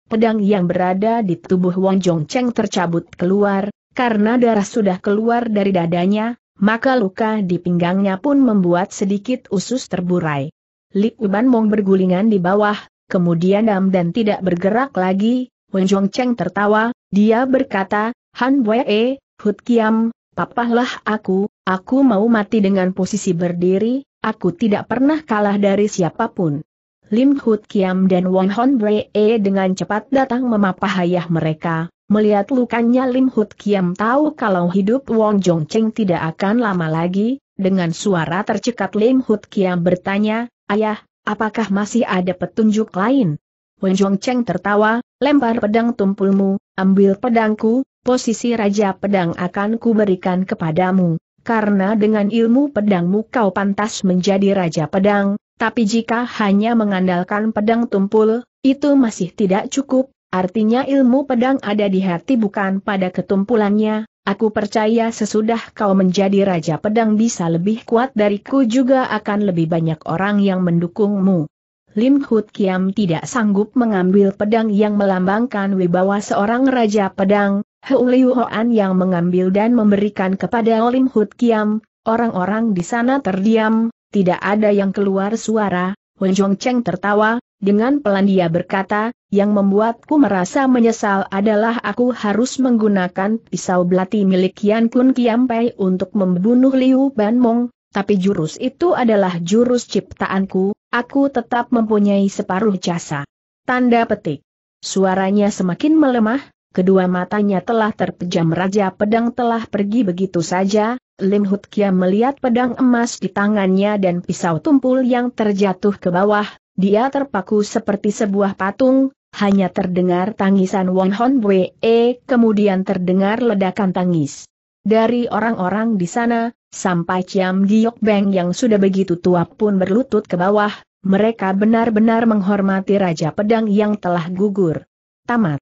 pedang yang berada di tubuh Wang Cheng tercabut keluar, karena darah sudah keluar dari dadanya, maka luka di pinggangnya pun membuat sedikit usus terburai. Li Uban Mong bergulingan di bawah, kemudian dam dan tidak bergerak lagi, Wang Cheng tertawa, dia berkata, Han Wei, eh, Hut Kiam, papahlah aku, aku mau mati dengan posisi berdiri, aku tidak pernah kalah dari siapapun. Lim Hut Kiam dan Won Hon e dengan cepat datang memapah ayah mereka, melihat lukanya Lim Hut Kiam tahu kalau hidup Wong Jong Cheng tidak akan lama lagi, dengan suara tercekat Lim Hut Kiam bertanya, Ayah, apakah masih ada petunjuk lain? Wong Jong Cheng tertawa, lempar pedang tumpulmu, ambil pedangku, posisi Raja Pedang akan kuberikan kepadamu, karena dengan ilmu pedangmu kau pantas menjadi Raja Pedang, tapi jika hanya mengandalkan pedang tumpul, itu masih tidak cukup, artinya ilmu pedang ada di hati bukan pada ketumpulannya, aku percaya sesudah kau menjadi Raja Pedang bisa lebih kuat dariku juga akan lebih banyak orang yang mendukungmu. Lim Hut Kiam tidak sanggup mengambil pedang yang melambangkan wibawa seorang Raja Pedang, Heuliu Hoan yang mengambil dan memberikan kepada Lim Hut Kiam, orang-orang di sana terdiam, tidak ada yang keluar suara, Wen Cheng tertawa, dengan pelan dia berkata, yang membuatku merasa menyesal adalah aku harus menggunakan pisau belati milik Yan Kun Pei untuk membunuh Liu Ban Mong, tapi jurus itu adalah jurus ciptaanku, aku tetap mempunyai separuh jasa. Tanda petik. Suaranya semakin melemah, kedua matanya telah terpejam Raja Pedang telah pergi begitu saja, Lim Hut Kia melihat pedang emas di tangannya dan pisau tumpul yang terjatuh ke bawah, dia terpaku seperti sebuah patung, hanya terdengar tangisan Wong Hon Wee, kemudian terdengar ledakan tangis. Dari orang-orang di sana, sampai Ciam Giok Beng yang sudah begitu tua pun berlutut ke bawah, mereka benar-benar menghormati Raja Pedang yang telah gugur. Tamat.